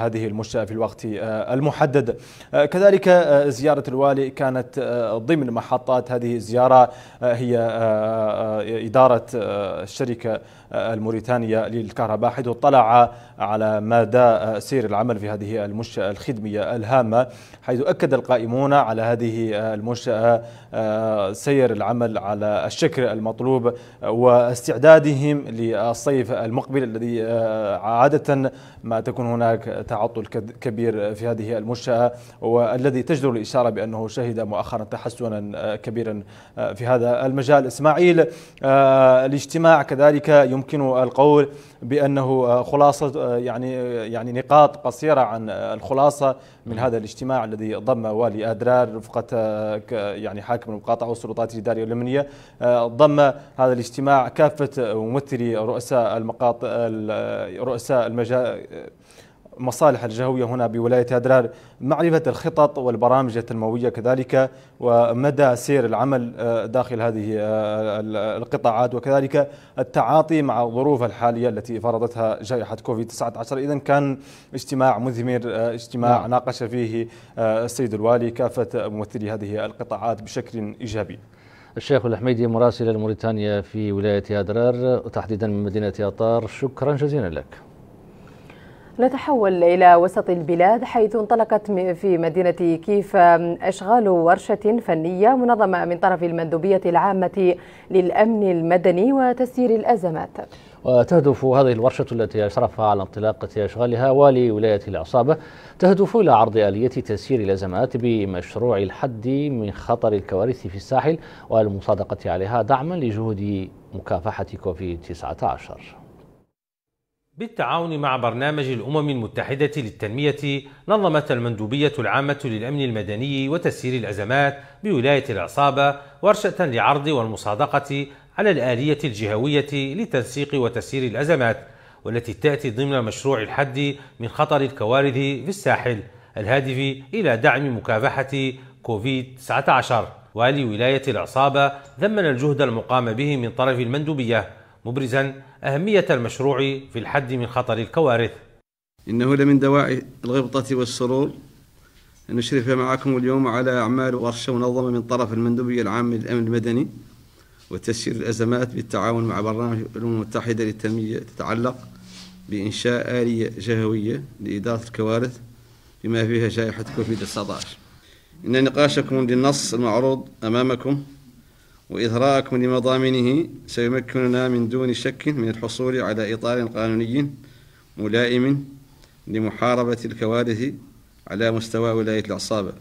هذه المنشأة في الوقت المحدد كذلك زيارة الوالي كانت ضمن محطات هذه هذه الزيارة آه، هي آه، آه، إدارة الشركة الموريتانية للكهرباء حيث اطلع على مدى سير العمل في هذه المنشأة الخدمية الهامة حيث أكد القائمون على هذه المنشأة سير العمل على الشكل المطلوب واستعدادهم للصيف المقبل الذي عادة ما تكون هناك تعطل كبير في هذه المنشأة والذي تجدر الإشارة بأنه شهد مؤخرا تحسنا كبيرا في هذا المجال إسماعيل آه، الاجتماع كذلك يمكن يمكن القول بانه آه، خلاصه آه، يعني آه، يعني نقاط قصيره عن الخلاصه من هذا الاجتماع الذي ضم والي ادرار رفقه يعني حاكم المقاطعه والسلطات الاداريه اليمنيه ضم هذا الاجتماع كافه ممثلي رؤساء المقاط رؤساء المجال مصالح الجهوية هنا بولاية أدرار معرفة الخطط والبرامج التنموية كذلك ومدى سير العمل آه، داخل هذه آه، القطاعات وكذلك التعاطي مع الظروف الحالية التي فرضتها جائحة كوفيد 19 إذا كان اجتماع مثمر آه، اجتماع نعم. ناقش فيه السيد الوالي كافة ممثلي هذه القطاعات بشكل إيجابي الشيخ الحميدي مراسل موريتانيا في ولاية أدرار وتحديدا من مدينة أطار شكرا جزيلا لك نتحول إلى وسط البلاد حيث انطلقت في مدينة كيف أشغال ورشة فنية منظمة من طرف المندوبية العامة للأمن المدني وتسيير الأزمات وتهدف هذه الورشة التي أشرف على انطلاقة أشغالها والي ولاية العصابة تهدف إلى عرض آلية تسيير الأزمات بمشروع الحد من خطر الكوارث في الساحل والمصادقة عليها دعما لجهود مكافحة كوفيد 19 بالتعاون مع برنامج الأمم المتحدة للتنمية نظمت المندوبية العامة للأمن المدني وتسيير الأزمات بولاية العصابة ورشة لعرض والمصادقة على الآلية الجهوية لتنسيق وتسيير الأزمات والتي تأتي ضمن مشروع الحد من خطر الكوارث في الساحل الهادف إلى دعم مكافحة كوفيد-19 والي ولاية العصابة ذمن الجهد المقام به من طرف المندوبية مبرزا أهمية المشروع في الحد من خطر الكوارث إنه لمن دواعي الغبطة والسرور أن نشرف معكم اليوم على أعمال ورشة منظمة من طرف المندوبية العامة للأمن المدني وتسيير الأزمات بالتعاون مع برنامج الأمم المتحدة للتنمية تتعلق بإنشاء آلية جهوية لإدارة الكوارث بما فيها جائحة كوفيد 19 إن نقاشكم للنص المعروض أمامكم وإدراك من لمضامنه سيمكننا من دون شك من الحصول على إطار قانوني ملائم لمحاربة الكوارث على مستوى ولاية العصابة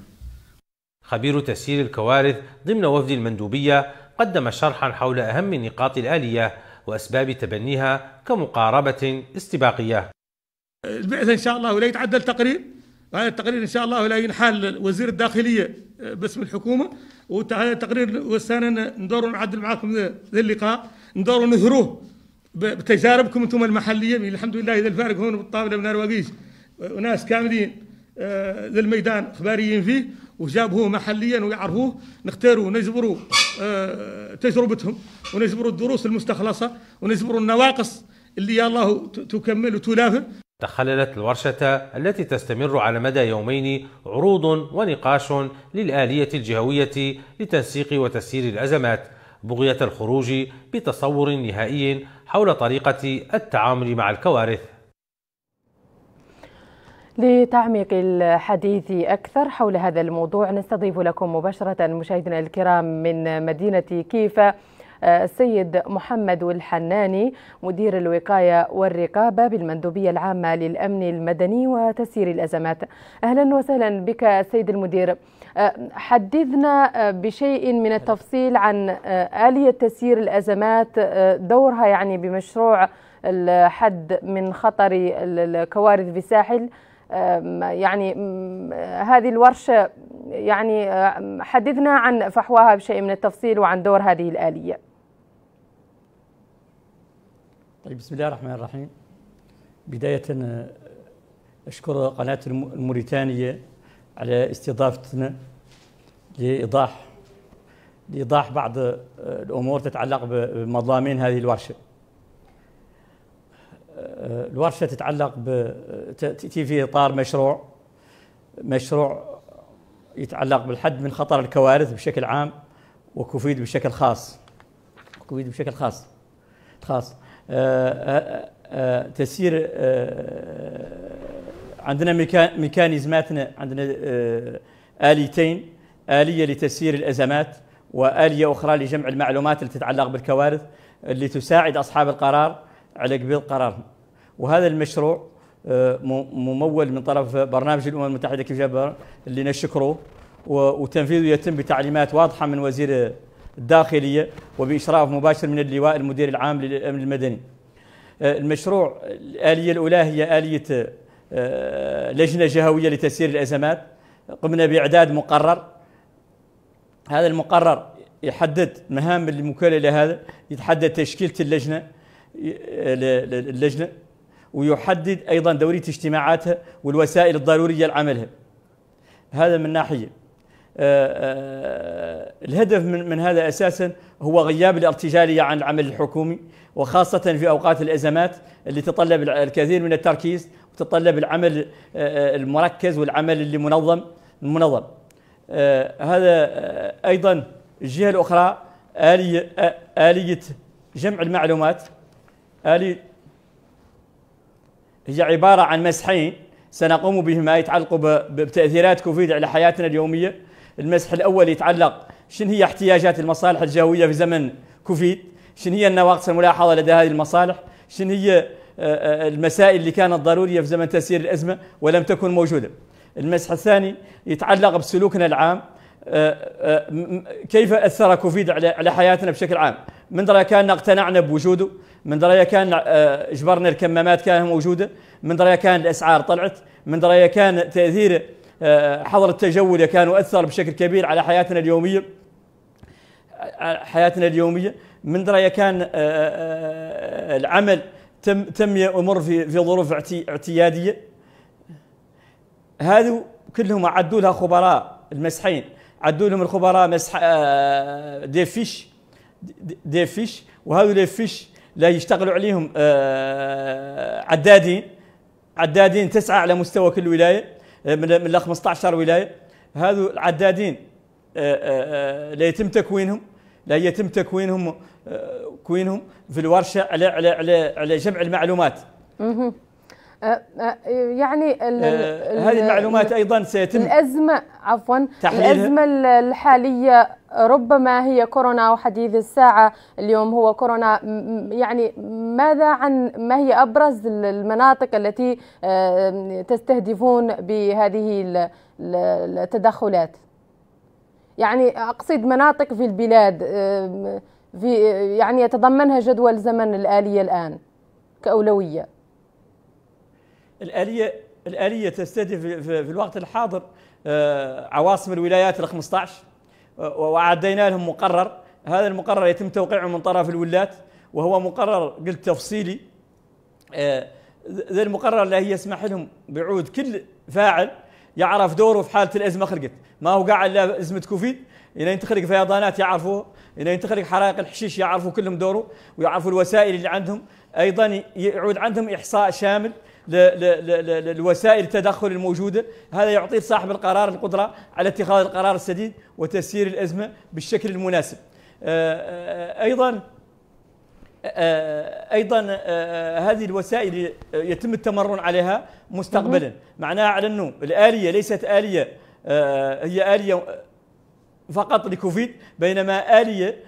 خبير تسيير الكوارث ضمن وفد المندوبية قدم شرحا حول أهم نقاط الآلية وأسباب تبنيها كمقاربة استباقية البعثة إن شاء الله ولا يتعدل تقرير هذا التقرير إن شاء الله ولا ينحل وزير الداخلية آه، باسم الحكومة وتقرير وسانا ندوروا نعدل معاكم ذا اللقاء ندوروا نهروه بتجاربكم انتم المحليه يعني الحمد لله اذا الفارق هون بالطاوله من رواقيش وناس كاملين آه، ذا الميدان خباريين فيه وجابوه محليا ويعرفوه نختاروا ونجبروا آه، تجربتهم ونجبروا الدروس المستخلصه ونجبروا النواقص اللي يا الله تكمل وتلافه تخللت الورشة التي تستمر على مدى يومين عروض ونقاش للآلية الجهوية لتنسيق وتسيير الأزمات بغية الخروج بتصور نهائي حول طريقة التعامل مع الكوارث لتعميق الحديث أكثر حول هذا الموضوع نستضيف لكم مباشرة مشاهدينا الكرام من مدينة كيفا السيد محمد الحناني مدير الوقاية والرقابة بالمندوبية العامة للأمن المدني وتسيير الأزمات أهلا وسهلا بك السيد المدير أه، حدثنا بشيء من التفصيل عن أه، آلية تسيير الأزمات أه، دورها يعني بمشروع الحد من خطر الكوارث في الساحل يعني هذه الورشة يعني حدثنا عن فحواها بشيء من التفصيل وعن دور هذه الآلية طيب بسم الله الرحمن الرحيم بداية آه، أشكر قناة الموريتانية على استضافتنا لإيضاح لإيضاح بعض آه، الأمور تتعلق بمضامين هذه الورشة آه، الورشة تتعلق ب تأتي في إطار مشروع مشروع يتعلق بالحد من خطر الكوارث بشكل عام وكوفيد بشكل خاص كوفيد بشكل خاص خاص تسير آه، عندنا ميكانيزماتنا عندنا آه، آليتين آلية لتسيير الأزمات وآلية أخرى لجمع المعلومات اللي تتعلق بالكوارث اللي تساعد أصحاب القرار على قبيل قرارهم وهذا المشروع آه، ممول من طرف برنامج الأمم المتحدة كيف جابر اللي نشكره وتنفيذه يتم بتعليمات واضحة من وزير الداخلية وبإشراف مباشر من اللواء المدير العام للأمن المدني آه، المشروع الآلية الأولى هي آلية آه، لجنة جهوية لتسيير الأزمات قمنا بإعداد مقرر هذا المقرر يحدد مهام المكلل هذا يتحدد تشكيلة اللجنة آه، اللجنة ويحدد أيضا دورية اجتماعاتها والوسائل الضرورية لعملها هذا من ناحية آه، آه، الهدف من, من هذا أساسا هو غياب الارتجالية عن العمل الحكومي وخاصة في أوقات الأزمات اللي تتطلب الكثير من التركيز وتتطلب العمل آه، المركز والعمل اللي منظم المنظم هذا أيضا الجهة الأخرى آلية, آلية جمع المعلومات آلية هي عبارة عن مسحين سنقوم بهما يتعلقوا بتأثيرات كوفيد على حياتنا اليومية المسح الأول يتعلق شن هي احتياجات المصالح الجوية في زمن كوفيد شن هي النواقص الملاحظة لدى هذه المصالح شن هي آه، آه، المسائل اللي كانت ضرورية في زمن تسيير الأزمة ولم تكن موجودة المسح الثاني يتعلق بسلوكنا العام آه، كيف أثر كوفيد على حياتنا بشكل عام من درا كان اقتنعنا بوجوده من درا كان اجبرنا الكمامات كانت موجودة من درا كان الأسعار طلعت من درا كان تأثيره حظر التجول كان أثر بشكل كبير على حياتنا اليومية حياتنا اليومية من درايا كان آه، آه، آه، العمل تم تم يمر في في ظروف اعتيادية هذو كلهم عدوا لها خبراء المسحين عدوا لهم الخبراء مسح دي فيش دي فيش وهذو دي فيش لا يشتغلوا عليهم عدادين عدادين تسعة على مستوى كل ولاية من من 15 ولايه هذو العدادين آه، آه، آه، لا يتم تكوينهم لا يتم تكوينهم كوينهم في الورشه على على على, على جمع المعلومات يعني ال هذه المعلومات ايضا سيتم الازمه عفوا الازمه الحاليه ربما هي كورونا وحديث الساعة اليوم هو كورونا يعني ماذا عن ما هي أبرز المناطق التي تستهدفون بهذه التدخلات يعني أقصد مناطق في البلاد في يعني يتضمنها جدول زمن الآلية الآن كأولوية الآلية الآلية تستهدف في الوقت الحاضر آه، عواصم الولايات ال 15 وعدينا لهم مقرر هذا المقرر يتم توقيعه من طرف الولات وهو مقرر قلت تفصيلي آه، ذا المقرر اللي هي يسمح لهم بعود كل فاعل يعرف دوره في حاله الازمه خرجت ما هو قاعد إلا ازمه كوفيد إذا تخرق فيضانات يعرفوه إذا تخرق حرائق الحشيش يعرفوا كلهم دوره ويعرفوا الوسائل اللي عندهم ايضا يعود عندهم احصاء شامل لوسائل التدخل الموجودة هذا يعطي صاحب القرار القدرة على اتخاذ القرار السديد وتسيير الأزمة بالشكل المناسب أيضا ايضا هذه الوسائل يتم التمرن عليها مستقبلا معناها على انه الاليه ليست اليه هي اليه فقط لكوفيد بينما اليه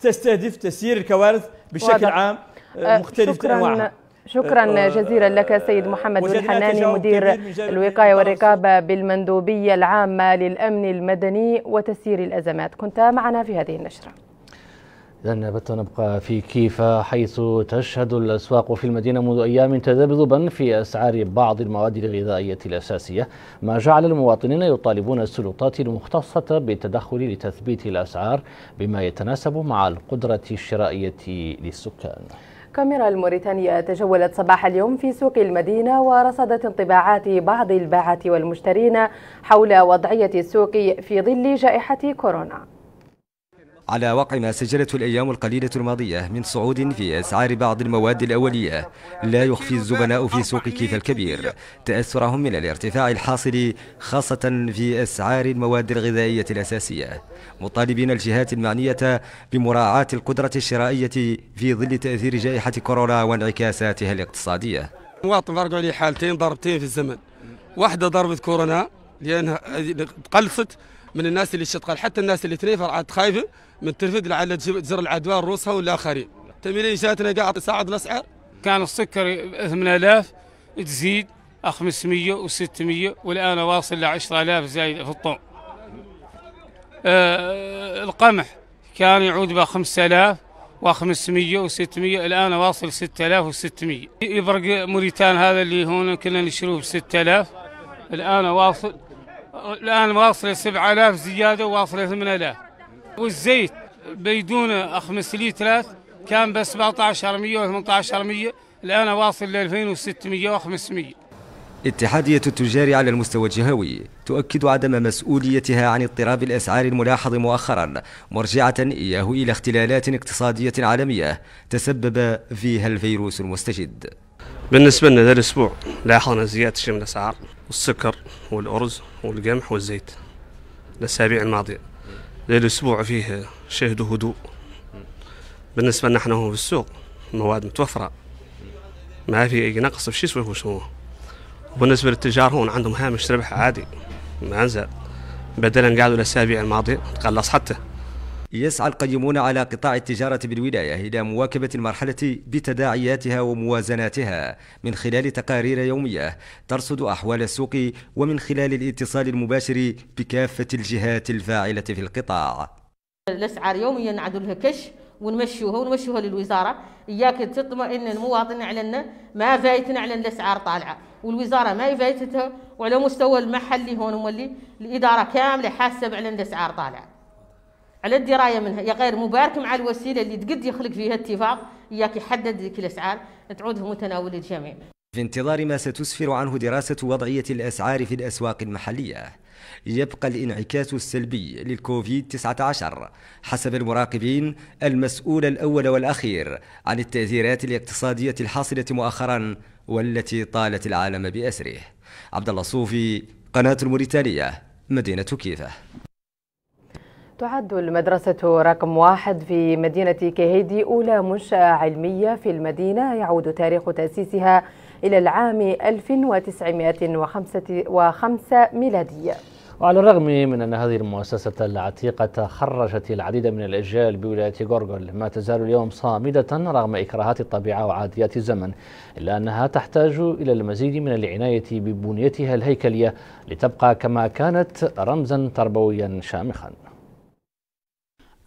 تستهدف تسيير الكوارث بشكل عام آه، مختلف شكرا أنواعها. شكرا آه، جزيلا لك آه، سيد محمد الحناني مدير الوقاية والرقابة بالمندوبية العامة للأمن المدني وتسيير الأزمات كنت معنا في هذه النشرة إذا نبقى في كيف حيث تشهد الأسواق في المدينة منذ أيام تذبذبا في أسعار بعض المواد الغذائية الأساسية ما جعل المواطنين يطالبون السلطات المختصة بالتدخل لتثبيت الأسعار بما يتناسب مع القدرة الشرائية للسكان كاميرا الموريتانية تجولت صباح اليوم في سوق المدينة ورصدت انطباعات بعض الباعة والمشترين حول وضعية السوق في ظل جائحة كورونا على وقع ما سجلته الأيام القليلة الماضية من صعود في أسعار بعض المواد الأولية لا يخفي الزبناء في سوق كيف الكبير تأثرهم من الارتفاع الحاصل خاصة في أسعار المواد الغذائية الأساسية مطالبين الجهات المعنية بمراعاة القدرة الشرائية في ظل تأثير جائحة كورونا وانعكاساتها الاقتصادية المواطن فرقوا عليه حالتين ضربتين في الزمن واحدة ضربة كورونا لأنها قلصت من الناس اللي شتقال حتى الناس اللي تنيفر عاد خايفه من ترفد لعل تزر العدوان روسها والاخرين تميلين جاتنا قاعد تساعد الاسعار كان السكر 8000 تزيد 500 و600 والان واصل ل 10000 زايد في الطن آه القمح كان يعود ب 5000 و500 و600 الان واصل 6600 يبرق موريتان هذا اللي هون كنا نشتروه ب 6000 الان واصل الآن واصلة 7000 زيادة وواصلة 8000 والزيت بيدونة 5 لترات كان ب 1700 و 1800 الآن واصل ل 2600 و500 اتحادية التجار على المستوى الجهوي تؤكد عدم مسؤوليتها عن اضطراب الأسعار الملاحظ مؤخرا مرجعة إياه إلى اختلالات اقتصادية عالمية تسبب فيها الفيروس المستجد بالنسبة لنا هذا الأسبوع لاحظنا زيادة شيء من الأسعار السكر والأرز والقمح والزيت الأسابيع الماضية ليل الأسبوع فيه شهد وهدوء بالنسبة لنا احنا في السوق المواد متوفرة ما في أي نقص في شيء اسمه وبالنسبة للتجار هون عندهم هامش ربح عادي ما زال بدلا قعدوا الأسابيع الماضية تقلص حتى يسعى القيمون على قطاع التجارة بالولاية إلى مواكبة المرحلة بتداعياتها وموازناتها من خلال تقارير يومية ترصد أحوال السوق ومن خلال الاتصال المباشر بكافة الجهات الفاعلة في القطاع الأسعار يوميا نعدوا لها كش ونمشوها ونمشوها للوزاره اياك تطمئن المواطن على ما فايتنا على الاسعار طالعه والوزاره ما فايتتها وعلى مستوى المحلي هون مولي الاداره كامله حاسه على الاسعار طالعه على الدرايه منها يا غير مبارك مع الوسيله اللي تقد يخلق فيها اتفاق اياك يحدد ذيك الاسعار تعود متناول الجميع. في انتظار ما ستسفر عنه دراسه وضعيه الاسعار في الاسواق المحليه. يبقى الانعكاس السلبي للكوفيد 19 حسب المراقبين المسؤول الاول والاخير عن التاثيرات الاقتصاديه الحاصله مؤخرا والتي طالت العالم باسره. عبد الله صوفي قناه الموريتانيه مدينه كيفه. تعد المدرسة رقم واحد في مدينة كهيدي أولى منشأة علمية في المدينة يعود تاريخ تأسيسها إلى العام 1905 ميلادية وعلى الرغم من أن هذه المؤسسة العتيقة خرجت العديد من الأجيال بولاية غورغل ما تزال اليوم صامدة رغم إكراهات الطبيعة وعاديات الزمن إلا أنها تحتاج إلى المزيد من العناية ببنيتها الهيكلية لتبقى كما كانت رمزا تربويا شامخا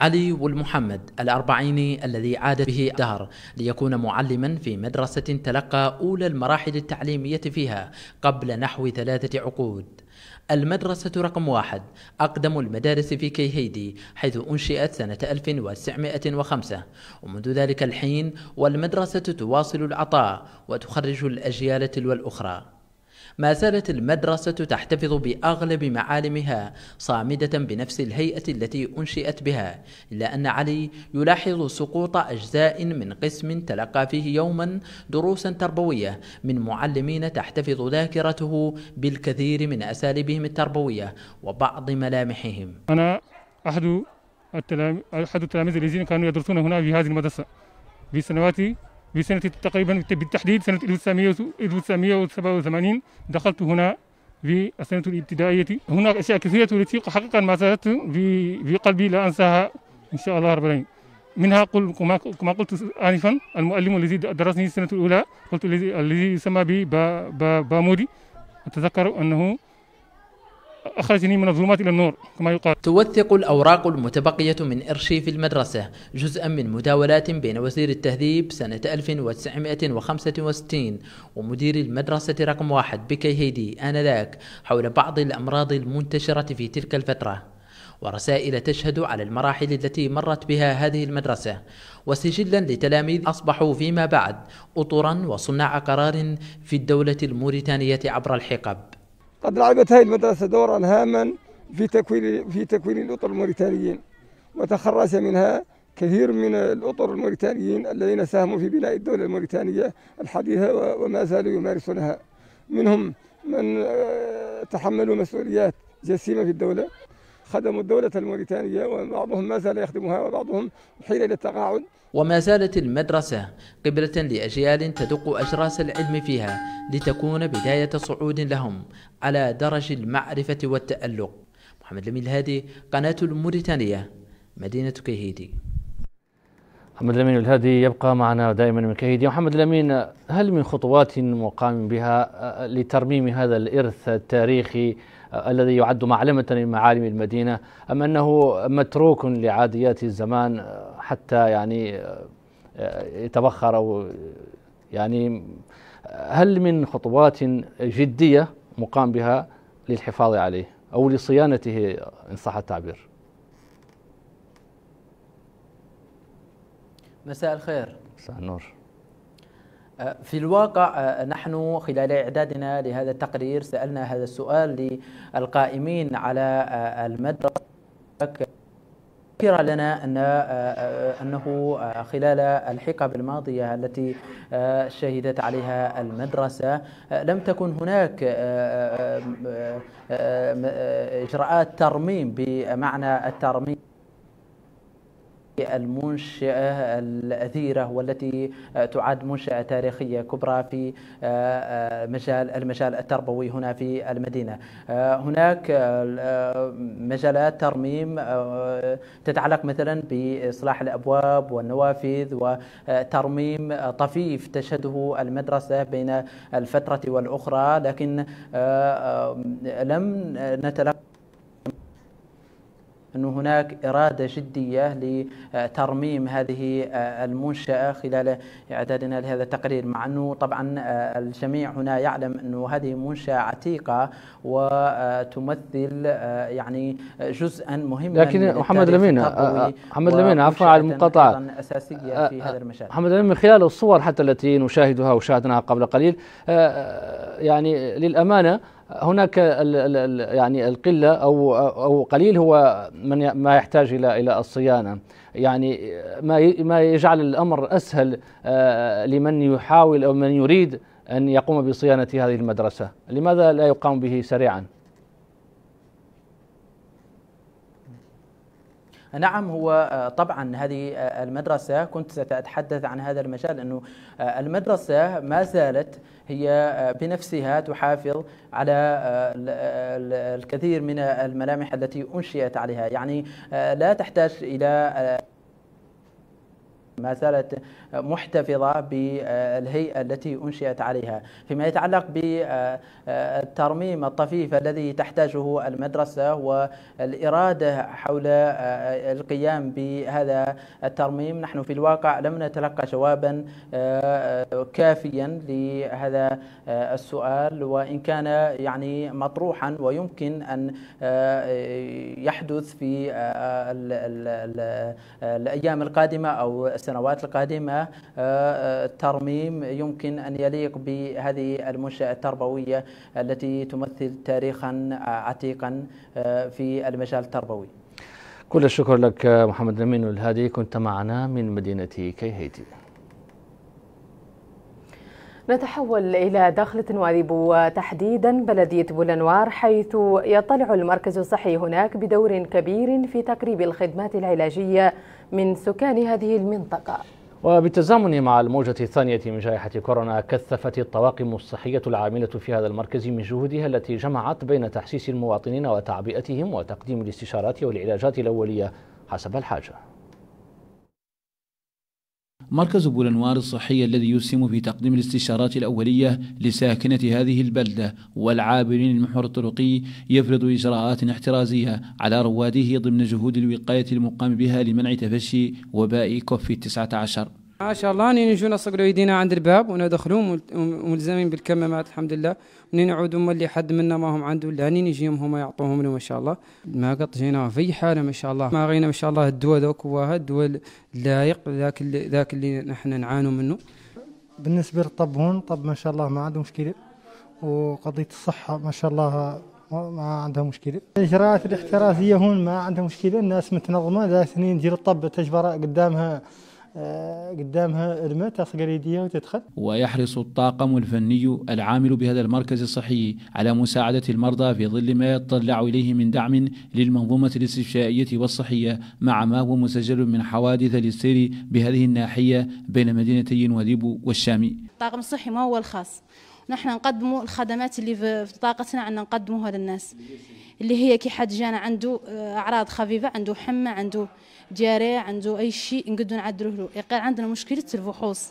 علي والمحمد الأربعيني الذي عاد به دهر ليكون معلما في مدرسة تلقى أولى المراحل التعليمية فيها قبل نحو ثلاثة عقود المدرسة رقم واحد أقدم المدارس في كيهيدي حيث أنشئت سنة 1905 ومنذ ذلك الحين والمدرسة تواصل العطاء وتخرج الأجيال تلو الأخرى ما زالت المدرسة تحتفظ بأغلب معالمها صامدة بنفس الهيئة التي أنشئت بها إلا أن علي يلاحظ سقوط أجزاء من قسم تلقى فيه يوما دروسا تربوية من معلمين تحتفظ ذاكرته بالكثير من أساليبهم التربوية وبعض ملامحهم أنا أحد التلاميذ الذين كانوا يدرسون هنا في هذه المدرسة في سنواتي بسنة تقريبا بالتحديد سنة 1987 دخلت هنا في السنة الابتدائية هناك أشياء كثيرة التي حقيقة ما زالت في, قلبي لا أنساها إن شاء الله رب العالمين منها قل كما قلت آنفا المؤلم الذي درسني السنة الأولى قلت الذي يسمى ب بامودي أتذكر أنه أخرجني من الظلمات إلى النور كما يقال توثق الأوراق المتبقية من أرشيف المدرسة جزءا من مداولات بين وزير التهذيب سنة 1965 ومدير المدرسة رقم واحد بكي هيدي آنذاك حول بعض الأمراض المنتشرة في تلك الفترة ورسائل تشهد على المراحل التي مرت بها هذه المدرسة وسجلا لتلاميذ أصبحوا فيما بعد أطرا وصناع قرار في الدولة الموريتانية عبر الحقب قد لعبت هذه المدرسة دورا هاما في تكوين في تكوين الأطر الموريتانيين وتخرج منها كثير من الأطر الموريتانيين الذين ساهموا في بناء الدولة الموريتانية الحديثة وما زالوا يمارسونها منهم من آه، تحملوا مسؤوليات جسيمة في الدولة خدموا الدولة الموريتانية وبعضهم ما زال يخدمها وبعضهم حيل إلى التقاعد وما زالت المدرسة قبلة لأجيال تدق أجراس العلم فيها لتكون بداية صعود لهم على درج المعرفة والتألق محمد لمي الهادي قناة الموريتانية مدينة كهيدي محمد الأمين الهادي يبقى معنا دائما من كهيدي محمد الأمين هل من خطوات مقام بها آه، لترميم هذا الإرث التاريخي آه، الذي يعد معلمة من معالم المدينة أم أنه متروك لعاديات الزمان آه، حتى يعني آه، يتبخر أو يعني هل من خطوات جدية مقام بها للحفاظ عليه أو لصيانته إن صح التعبير مساء الخير مساء النور آه، في الواقع آه، نحن خلال إعدادنا لهذا التقرير سألنا هذا السؤال للقائمين على المدرسة ذكر لنا أن آه، آه، أنه آه، خلال الحقب الماضية التي شهدت عليها المدرسة لم تكن هناك إجراءات ترميم بمعنى الترميم المنشأة الأثيرة والتي آه، تعد منشأة تاريخية كبرى في آه، آه، مجال المجال التربوي هنا في المدينة هناك مجالات ترميم تتعلق مثلا بإصلاح الأبواب والنوافذ وترميم طفيف تشهده المدرسة بين الفترة والأخرى لكن لم نتلقى أنه هناك إرادة جدية لترميم هذه آه، المنشأة خلال إعدادنا لهذا التقرير مع أنه طبعا آه، الجميع هنا يعلم أنه هذه منشأة عتيقة وتمثل آه، يعني جزءا مهما لكن محمد لمين محمد لمين عفوا على المقاطعة أساسية في هذا المجال محمد لمين من خلال الصور حتى التي نشاهدها وشاهدناها قبل قليل يعني للأمانة هناك الـ الـ يعني القله او او قليل هو من ما يحتاج الى الى الصيانه يعني ما ما يجعل الامر اسهل آه، لمن يحاول او من يريد ان يقوم بصيانه هذه المدرسه لماذا لا يقام به سريعا نعم هو آه، طبعا هذه آه، المدرسة كنت سأتحدث عن هذا المجال أنه آه، المدرسة ما زالت هي بنفسها تحافظ على الكثير من الملامح التي أنشئت عليها يعني لا تحتاج إلى ما زالت محتفظة بالهيئة التي أنشئت عليها فيما يتعلق بالترميم الطفيف الذي تحتاجه المدرسة والإرادة حول القيام بهذا الترميم نحن في الواقع لم نتلقى جوابا آه، كافيا لهذا آه، السؤال وإن كان يعني مطروحا ويمكن أن آه، يحدث في الأيام القادمة أو السنوات القادمة آه، آه، الترميم يمكن أن يليق بهذه المنشأة التربوية التي تمثل تاريخا آه، عتيقا في المجال التربوي كل الشكر لك محمد الأمين الهادي كنت معنا من مدينة كيهيتي نتحول إلى داخلة وأذيب وتحديدا بلدية بولنوار حيث يطلع المركز الصحي هناك بدور كبير في تقريب الخدمات العلاجية من سكان هذه المنطقة وبالتزامن مع الموجة الثانية من جائحة كورونا كثفت الطواقم الصحية العاملة في هذا المركز من جهودها التي جمعت بين تحسيس المواطنين وتعبئتهم وتقديم الاستشارات والعلاجات الأولية حسب الحاجة مركز بولنوار الصحي الذي يسهم في تقديم الاستشارات الأولية لساكنة هذه البلدة والعابرين المحور الطرقي يفرض إجراءات احترازية على رواده ضمن جهود الوقاية المقام بها لمنع تفشي وباء كوفيد 19 ما شاء الله نين نجونا صقلوا يدينا عند الباب وندخلوا ملزمين بالكمامات الحمد لله منين نعودوا هما اللي حد منا ما هم عنده لا نين هما يعطوهم له ما شاء الله ما قط جينا في حاله ما شاء الله ما غينا ما شاء الله الدواء ذوك هو الدواء اللائق ذاك اللي ذاك اللي نحن نعانوا منه بالنسبه للطب هون طب ما شاء الله ما عنده مشكله وقضيه الصحه ما شاء الله ما عندها مشكلة الإجراءات الاحترازية هون ما عندها مشكلة الناس متنظمة ذا سنين تجي الطب تجبر قدامها قدامها ارمة تسجريديه وتدخل ويحرص الطاقم الفني العامل بهذا المركز الصحي على مساعده المرضى في ظل ما يتطلع اليه من دعم للمنظومه الاستشفائيه والصحيه مع ما هو مسجل من حوادث للسير بهذه الناحيه بين مدينتي وديب والشام الطاقم الصحي ما هو الخاص نحن نقدموا الخدمات اللي في طاقتنا عندنا نقدموها للناس اللي هي كي حد جانا عنده آه، اعراض خفيفه عنده حمى عنده جاريه عنده اي شيء نقدروا نعدلوه له يقال عندنا مشكله الفحوص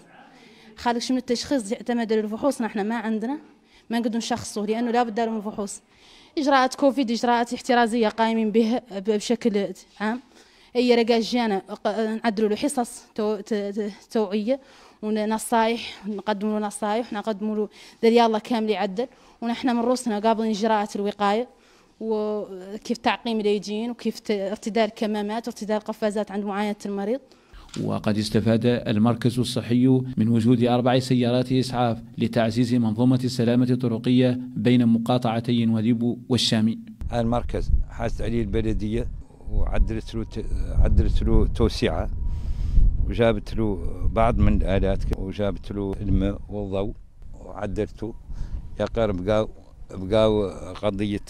خالك من التشخيص يعتمد الفحوص نحن ما عندنا ما نقدروا نشخصوه لانه بد من الفحوص اجراءات كوفيد اجراءات احترازيه قائمين بها بشكل عام اي رجاج جانا نعدلوا له حصص توعيه ونصايح نقدم له نصايح نقدم له دليل الله كامل يعدل ونحن من روسنا قابلين إجراءات الوقاية وكيف تعقيم الأيدين وكيف ارتداء الكمامات وارتداء القفازات عند معاينة المريض وقد استفاد المركز الصحي من وجود أربع سيارات إسعاف لتعزيز منظومة السلامة الطرقية بين مقاطعتي وديب والشام المركز حاسس عليه البلدية وعدلت له عدلت له توسيعه وجابت له بعض من الآلات وجابت له الماء والضوء وعدلته يقر بقاو بقاو قضية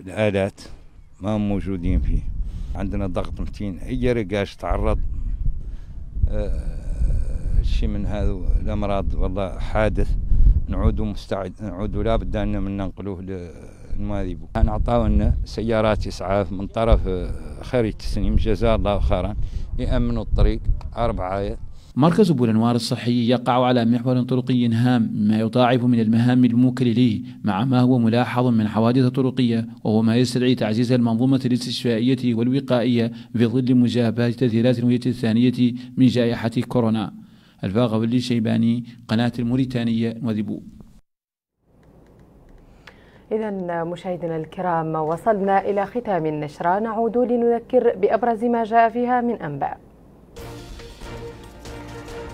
الآلات ما هم موجودين فيه عندنا ضغط متين أي رقاش تعرض آه، شي من هذو الأمراض والله حادث نعود مستعد نعود لا بدنا من ننقلوه الماذيبو نعطاونا سيارات اسعاف من طرف آه، خريج تسنيم جزاء الله خيرا يامنوا الطريق اربعه آية. مركز أبو الأنوار الصحي يقع على محور طرقي هام مما يضاعف من المهام الموكل له مع ما هو ملاحظ من حوادث طرقية وهو ما يستدعي تعزيز المنظومة الاستشفائية والوقائية في ظل مجابهة تأثيرات الوهية الثانية من جائحة كورونا الفاغ شيباني قناة الموريتانية وذبو إذا مشاهدينا الكرام وصلنا إلى ختام النشرة نعود لنذكر بأبرز ما جاء فيها من أنباء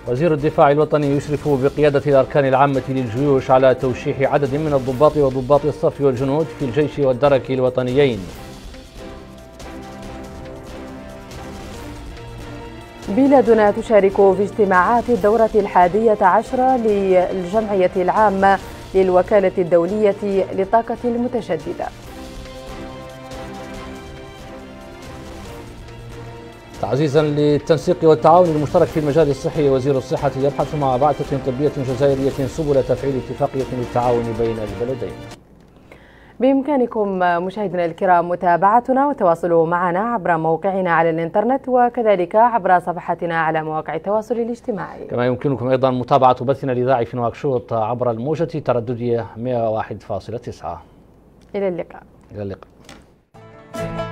وزير الدفاع الوطني يشرف بقيادة الأركان العامة للجيوش على توشيح عدد من الضباط وضباط الصف والجنود في الجيش والدرك الوطنيين بلادنا تشارك في اجتماعات الدورة الحادية عشرة للجمعية العامة للوكالة الدولية للطاقة المتجددة تعزيزا للتنسيق والتعاون المشترك في المجال الصحي وزير الصحة يبحث مع بعثة طبية جزائرية سبل تفعيل اتفاقية للتعاون بين البلدين بإمكانكم مشاهدينا الكرام متابعتنا وتواصلوا معنا عبر موقعنا على الإنترنت وكذلك عبر صفحتنا على مواقع التواصل الاجتماعي كما يمكنكم أيضا متابعة بثنا الإذاعي في نواكشوط عبر الموجة ترددية 101.9 إلى اللقاء إلى اللقاء